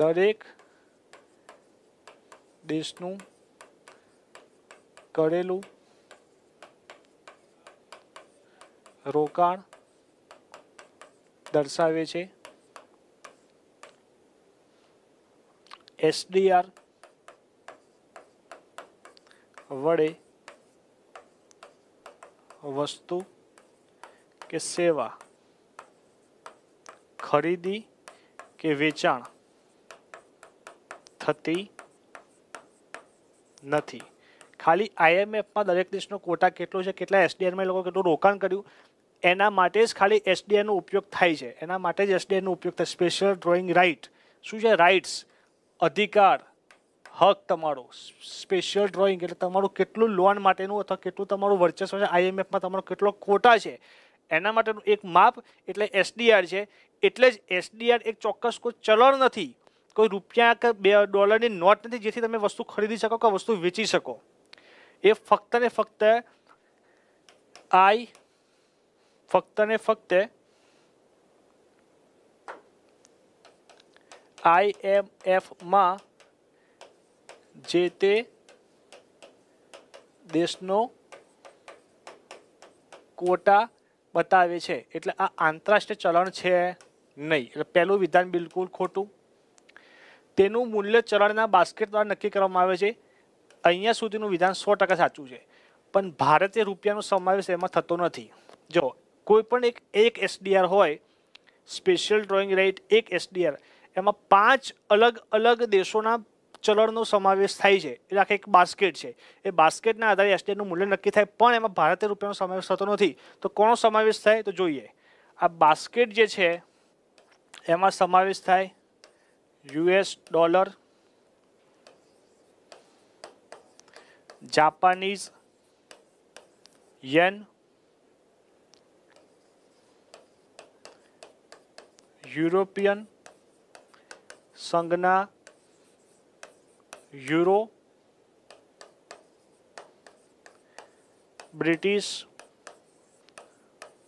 દરેક દેશનું કરેલું રોકાણ દર્શાવે છે એસડીઆર વડે વસ્તુ કે સેવા ખરીદી કે વેચાણ થતી નથી ખાલી આઈએમએફમાં દરેક દેશનો કોટા કેટલો છે કેટલા એસડીઆરમાં એ લોકો કેટલું રોકાણ કર્યું એના માટે જ ખાલી એસડીઆઈનો ઉપયોગ થાય છે એના માટે જ એસડીએનનો ઉપયોગ થાય સ્પેશિયલ ડ્રોઈંગ રાઇટ શું છે રાઇટ્સ અધિકાર હક તમારો સ્પેશિયલ ડ્રોઈંગ એટલે તમારું કેટલું લોન માટેનું અથવા કેટલું તમારું વર્ચસ્વ છે આઈએમએફમાં તમારો કેટલો કોટા છે એના માટેનું એક માપ એટલે એસડીઆર છે એટલે જ એસડીઆર એક ચોક્કસ કોઈ ચલણ નથી કોઈ રૂપિયા કે બે ડોલરની નોટ નથી જેથી તમે વસ્તુ ખરીદી શકો કે વસ્તુ વેચી શકો એ ફક્ત ને ફક્ત આઈ ફક્ત ને ફક્ત આઈએમએફમાં જે તે દેશનો કોટા બતાવે છે એટલે આ આંતરરાષ્ટ્રીય ચલણ છે નહીં એટલે પહેલું વિધાન બિલકુલ ખોટું તેનું મૂલ્ય ચલણના બાસ્કેટ દ્વારા નક્કી કરવામાં આવે છે અહીંયા સુધીનું વિધાન સો ટકા સાચું છે પણ ભારતીય રૂપિયાનો સમાવેશ એમાં થતો નથી જો કોઈ પણ એક એક એસડીઆર હોય સ્પેશિયલ ડ્રોઈંગ રાઇટ એક એસડીઆર એમાં પાંચ અલગ અલગ દેશોના ચલણનો સમાવેશ થાય છે એટલે આખા એક બાસ્કેટ છે એ બાસ્કેટના આધારે એસડીઆરનું મૂલ્ય નક્કી થાય પણ એમાં ભારતીય રૂપિયાનો સમાવેશ થતો નથી તો કોનો સમાવેશ થાય તો જોઈએ આ બાસ્કેટ જે છે એમાં સમાવેશ થાય US dollar Japanese yen European संगना यूरो ब्रिटिश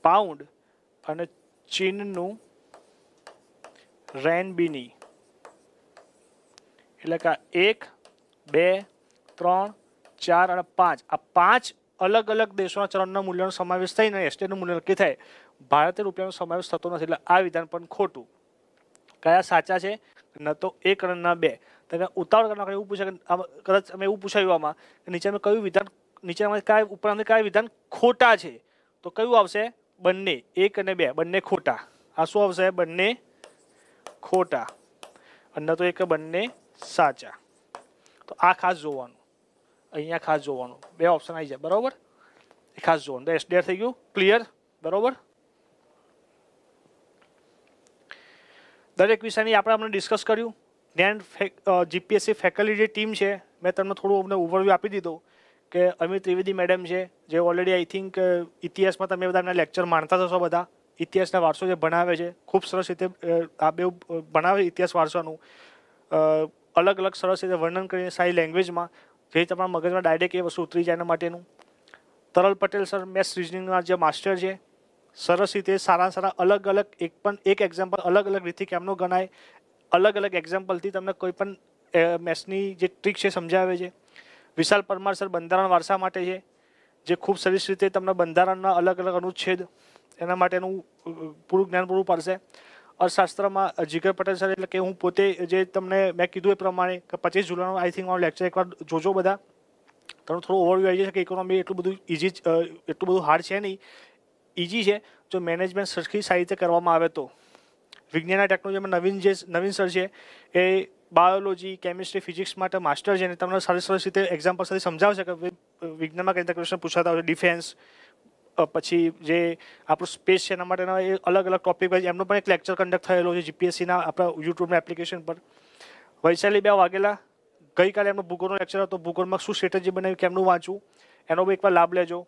पाउंड चीन ચીનનું રેનબીની એટલે કે એક બે ત્રણ ચાર અને પાંચ આ પાંચ અલગ અલગ દેશોના ચલણના મૂલ્યનો સમાવેશ થઈને એસટીનું મૂલ્ય નક્કી થાય ભારતીય રૂપિયાનો સમાવેશ થતો નથી એટલે આ વિધાન પણ ખોટું કયા સાચા છે ન તો એક અને ન બે તમે ઉતાવળ કરવા એવું પૂછે કે કદાચ અમે એવું પૂછાયું આમાં કે નીચે અમે કયું વિધાન નીચેમાંથી કયા ઉપરાંત કયા વિધાન ખોટા છે તો કયું આવશે બંને એક અને બે બંને ખોટા આ શું આવશે બંને ખોટા અને તો એક બંને સાચા તો આ ખાસ જોવાનું અહીંયા ખાસ જોવાનું બે ઓપ્શન આવી જાય બરાબર એ ખાસ જોવાનું બે ડેર થઈ ગયું ક્લિયર બરાબર દરેક વિષયની આપણે અમને ડિસ્કસ કર્યું ધ્યાન જીપીએસસી ફેકલ્ટી ટીમ છે મેં તમને થોડું અમને ઓવરવ્યૂ આપી દીધો કે અમિત ત્રિવેદી મેડમ છે જે ઓલરેડી આઈ થિંક ઇતિહાસમાં તમે બધા એમના લેક્ચર માણતા થશો બધા ઇતિહાસના વારસો જે ભણાવે છે ખૂબ સરસ રીતે આ બે ભણાવે ઇતિહાસ વારસાનું અલગ અલગ સરસ રીતે વર્ણન કરીને સારી લેંગ્વેજમાં જે તમારા મગજમાં ડાયરેક્ટ એ વસ્તુ ઉતરી જાય એના માટેનું તરલ પટેલ સર મેથ્સ રિઝનિંગના જે માસ્ટર છે સરસ રીતે સારા સારા અલગ અલગ એક પણ એક એક્ઝામ્પલ અલગ અલગ રીતથી કેમનો ગણાય અલગ અલગ એક્ઝામ્પલથી તમને કોઈ પણ મેથ્સની જે ટ્રીક છે સમજાવે છે વિશાલ પરમાર સર બંધારણ વારસા માટે છે જે ખૂબ સરસ રીતે તમને બંધારણના અલગ અલગ અનુચ્છેદ એના માટેનું પૂરું જ્ઞાન પૂરું પાડશે અર્થશાસ્ત્રમાં જીગર પટેલ સર એટલે કે હું પોતે જે તમને મેં કીધું એ પ્રમાણે કે પચીસ જુલાઈનો આઈ થિંક મારો લેક્ચર એકવાર જોજો બધા તમને થોડું ઓવરવ્યૂ આવી જશે કે ઇકોનોમી એટલું બધું ઇઝી એટલું બધું હાર્ડ છે નહીં ઇઝી છે જો મેનેજમેન્ટ સરખી સારી રીતે કરવામાં આવે તો વિજ્ઞાન ટેકનોલોજીમાં નવીન જે નવીન સર છે એ બાયોલોજી કેમિસ્ટ્રી ફિઝિક્સ માટે માસ્ટર છે અને તમને સરસ સરસ રીતે એક્ઝામ્પલ સાથે સમજાવશે કે વિજ્ઞાનમાં કઈ ક્વેશ્ચન પૂછાતા હોય ડિફેન્સ પછી જે આપણું સ્પેસ છે એના માટેના એ અલગ અલગ ટોપિક વાઇઝ એમનો પણ એક લેક્ચર કન્ડક્ટ થયેલો છે જીપીએસસીના આપણા યુટ્યુબના એપ્લિકેશન પર વૈશાલી બે વાગેલા ગઈકાલે એમનો ભૂગોળનો લેક્ચર હતો ભૂગોળમાં શું સ્ટ્રેટેજી બનાવી કેમનું વાંચું એનો બી એકવાર લાભ લેજો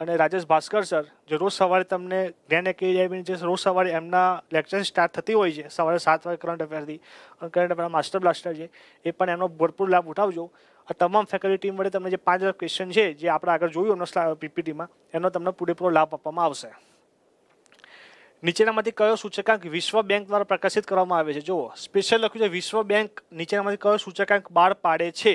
અને રાજેશ ભાસ્કર સર જે રોજ સવારે તમને જ્ઞાન એકેડેમીની જે રોજ સવારે એમના લેક્ચર સ્ટાર્ટ થતી હોય છે સવારે સાત વાગે કરંટ અફેરથી અને કરંટ અફેર માસ્ટર બ્લાસ્ટર છે એ પણ એનો ભરપૂર લાભ ઉઠાવજો આ તમામ ફેકલ્ટી ટીમ વડે તમને જે પાંચ ક્વેશ્ચન છે જે આપણે આગળ જોયું એનો પીપીટીમાં એનો તમને પૂરેપૂરો લાભ આપવામાં આવશે નીચેનામાંથી કયો સૂચકાંક વિશ્વ બેંક દ્વારા પ્રકાશિત કરવામાં આવે છે જુઓ સ્પેશિયલ લખ્યું છે વિશ્વ બેંક નીચેનામાંથી કયો સૂચકાંક બહાર પાડે છે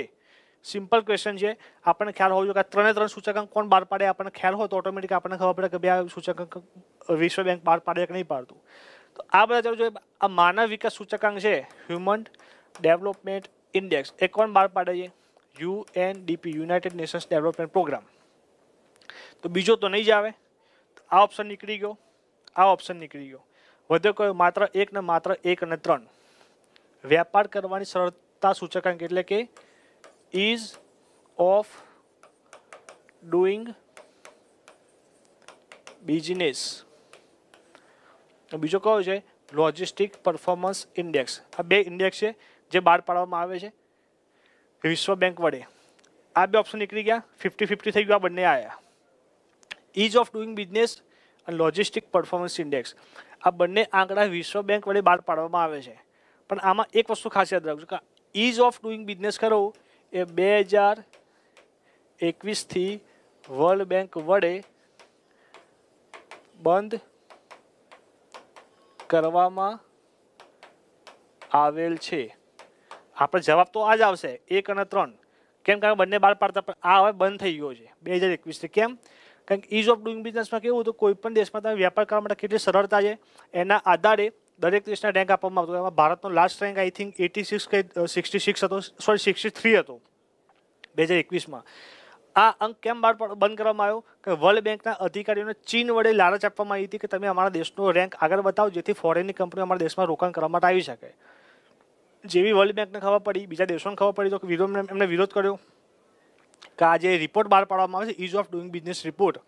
સિમ્પલ ક્વેશ્ચન છે આપણને ખ્યાલ હોવો જોઈએ કે ત્રણે ત્રણ સૂચકાંક કોણ બહાર પાડે આપણને ખ્યાલ હોય તો ઓટોમેટિક આપણને ખબર પડે કે બે આ સૂચકાંક વિશ્વ બેંક બહાર પાડે કે નહીં પાડતું તો આ બધા જો આ માનવ વિકાસ સૂચકાંક છે હ્યુમન ડેવલપમેન્ટ ઇન્ડેક્સ એ કોણ બહાર પાડે છે UNDP United Nations Development Programme તો બીજો તો નહીં જ આવે આ ઓપ્શન નીકળી ગયો આ ઓપ્શન નીકળી ગયો વધુ કયો માત્ર એક ને માત્ર એક અને ત્રણ વેપાર કરવાની સરળતા સૂચકાંક એટલે કે ઇઝ ઓફ ડુઈંગ બિઝનેસ બીજો કયો છે લોજિસ્ટિક પરફોર્મન્સ ઇન્ડેક્સ આ બે ઇન્ડેક્સ છે જે બહાર પાડવામાં આવે છે વિશ્વ બેંક વડે આ બે ઓપ્શન નીકળી ગયા ફિફ્ટી ફિફ્ટી થઈ ગયું આ બંને આવ્યા ઇઝ ઓફ ડુઈંગ બિઝનેસ અને લોજિસ્ટિક પરફોર્મન્સ ઇન્ડેક્સ આ બંને આંકડા વિશ્વ બેંક વડે બહાર પાડવામાં આવે છે પણ આમાં એક વસ્તુ ખાસ યાદ રાખજો કે ઇઝ ઓફ ડુઈંગ બિઝનેસ ખરો એ બે હજાર એકવીસથી વર્લ્ડ બેંક વડે બંધ કરવામાં આવેલ છે આપણે જવાબ તો આ જ આવશે એક અને ત્રણ કેમ કારણ કે બંને બહાર પાડતા પણ આ હવે બંધ થઈ ગયો છે બે હજાર એકવીસથી કેમ કારણ કે ઇઝ ઓફ ડુઈંગ બિઝનેસમાં કેવું હતું કોઈ પણ દેશમાં તમે વેપાર કરવા માટે કેટલી સરળતા છે એના આધારે દરેક દેશના રેન્ક આપવામાં આવતો એમાં ભારતનો last rank I think eighty six કે સિક્સટી સિક્સ હતો સોરી સિક્સટી થ્રી હતો બે હજાર એકવીસમાં આ અંક કેમ બાર બંધ કરવામાં આવ્યો કે વર્લ્ડ બેંકના અધિકારીઓને ચીન વડે લાલચ આપવામાં આવી હતી કે તમે અમારા દેશનો રેન્ક આગળ બતાવો જેથી ફોરેનની કંપનીઓ અમારા દેશમાં રોકાણ કરવા માટે આવી શકે જેવી વર્લ્ડ બેંકને ખબર પડી બીજા દેશોને ખબર પડી તો વિરોધ એમને વિરોધ કર્યો કે આ જે રિપોર્ટ બહાર પાડવામાં આવે છે ease of doing business report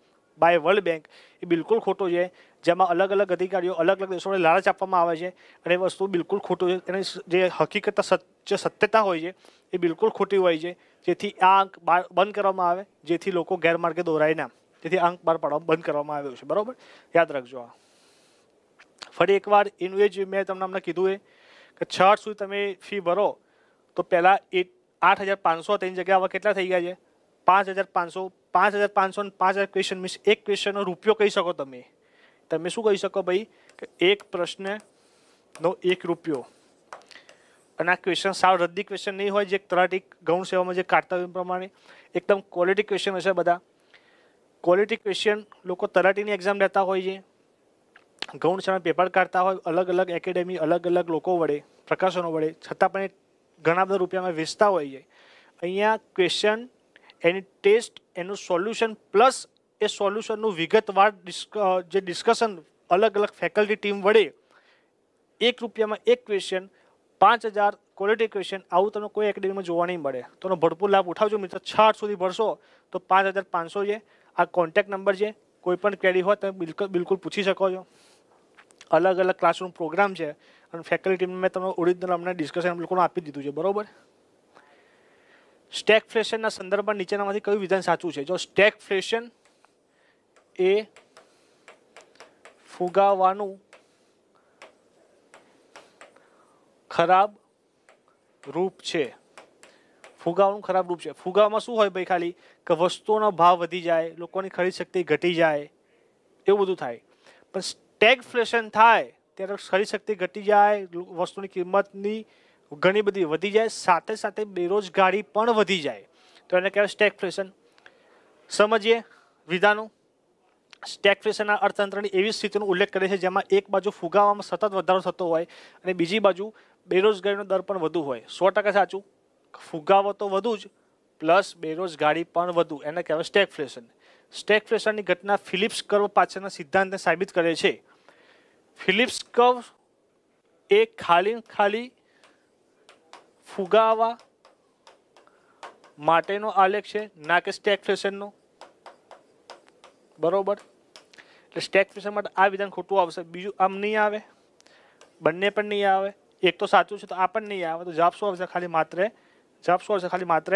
by World Bank એ બિલકુલ ખોટો છે જેમાં અલગ અલગ અધિકારીઓ અલગ અલગ દેશોને લાલચ આપવામાં આવે છે અને એ વસ્તુ બિલકુલ ખોટું છે અને જે હકીકત જે સત્યતા હોય છે એ બિલકુલ ખોટી હોય છે જેથી આ આંક બંધ કરવામાં આવે જેથી લોકો ગેરમાર્ગે દોરાય ના તેથી આંક બહાર પાડવા બંધ કરવામાં આવ્યો છે બરાબર યાદ રાખજો આ ફરી એકવાર એનું એ જ મેં તમને હમણાં કીધું એ કે છ સુધી તમે ફી ભરો તો પહેલાં એ આઠ હજાર પાંચસો એની જગ્યા હવે કેટલા થઈ ગયા છે પાંચ હજાર પાંચસો પાંચ હજાર પાંચસો અને પાંચ હજાર ક્વેશ્ચન મીન્સ એક ક્વેશ્ચનનો રૂપિયો કહી શકો તમે તમે શું કહી શકો ભાઈ કે એક પ્રશ્નનો એક રૂપિયો અને આ ક્વેશ્ચન સાવ રદ્દી ક્વેશ્ચન નહીં હોય જે તલાટી ગૌણ સેવામાં જે કાઢતા હોય પ્રમાણે એકદમ ક્વોલિટી ક્વેશ્ચન હશે બધા ક્વોલિટી ક્વેશ્ચન લોકો તલાટીની એક્ઝામ લેતા હોય છે ગૌણ શરણ પેપર કાઢતા હોય અલગ અલગ એકેડેમી અલગ અલગ લોકો વડે પ્રકાશનો વડે છતાં પણ ઘણા બધા રૂપિયામાં વેચતા હોઈએ અહીંયા ક્વેશ્ચન એની ટેસ્ટ એનું સોલ્યુશન પ્લસ એ સોલ્યુશનનું વિગતવાર જે ડિસ્કશન અલગ અલગ ફેકલ્ટી ટીમ વડે એક રૂપિયામાં એક ક્વેશ્ચન પાંચ હજાર ક્વોલિટી ક્વેશ્ચન આવું તમને કોઈ એકેડેમીમાં જોવા નહીં મળે તો એનો ભરપૂર લાભ ઉઠાવજો મિત્રો છ આઠ સુધી ભરશો તો પાંચ હજાર પાંચસો છે આ કોન્ટેક્ટ નંબર છે કોઈ પણ ક્વેરી હોય તમે બિલકુલ બિલકુલ પૂછી શકો છો અલગ અલગ ક્લાસરૂમ પ્રોગ્રામ છે અને ફેકલ્ટી મેં તમે ઓરિજિનલ અમને ડિસ્કશન લોકોને આપી દીધું છે બરાબર સ્ટેક ફ્લેશનના સંદર્ભમાં નીચેનામાંથી કયું વિધાન સાચું છે જો સ્ટેક ફ્લેશન એ ફુગાવાનું ખરાબ રૂપ છે ફુગાવાનું ખરાબ રૂપ છે ફુગાવામાં શું હોય ભાઈ ખાલી કે વસ્તુઓનો ભાવ વધી જાય લોકોની ખરીદ શક્તિ ઘટી જાય એવું બધું થાય પણ ટેગફ્લેશન થાય ત્યારે શક્તિ ઘટી જાય વસ્તુની કિંમતની ઘણી બધી વધી જાય સાથે સાથે બેરોજગારી પણ વધી જાય તો એને કહેવાય સ્ટેગફ્લેશન સમજીએ વિધાનું સ્ટેગફ્લેશનના અર્થતંત્રની એવી સ્થિતિનો ઉલ્લેખ કરે છે જેમાં એક બાજુ ફુગાવામાં સતત વધારો થતો હોય અને બીજી બાજુ બેરોજગારીનો દર પણ વધુ હોય સો ટકા સાચું ફુગાવો તો વધુ જ પ્લસ બેરોજગારી પણ વધુ એને કહેવાય સ્ટેગફ્લેશન સ્ટેગફ્લેશનની ઘટના ફિલિપ્સ કર્વ પાછળના સિદ્ધાંતને સાબિત કરે છે ફિલિપ્સ કર્વ એ ખાલી ખાલી ફુગાવા માટેનો આલેખ છે ના કે સ્ટેક ફેશનનો બરોબર એટલે સ્ટેક ફેશન માટે આ વિધાન ખોટું આવશે બીજું આમ નહીં આવે બંને પણ નહીં આવે એક તો સાચું છે તો આ પણ નહીં આવે તો જવાબ શું આવશે ખાલી માત્ર જવાબ શું આવશે ખાલી માત્ર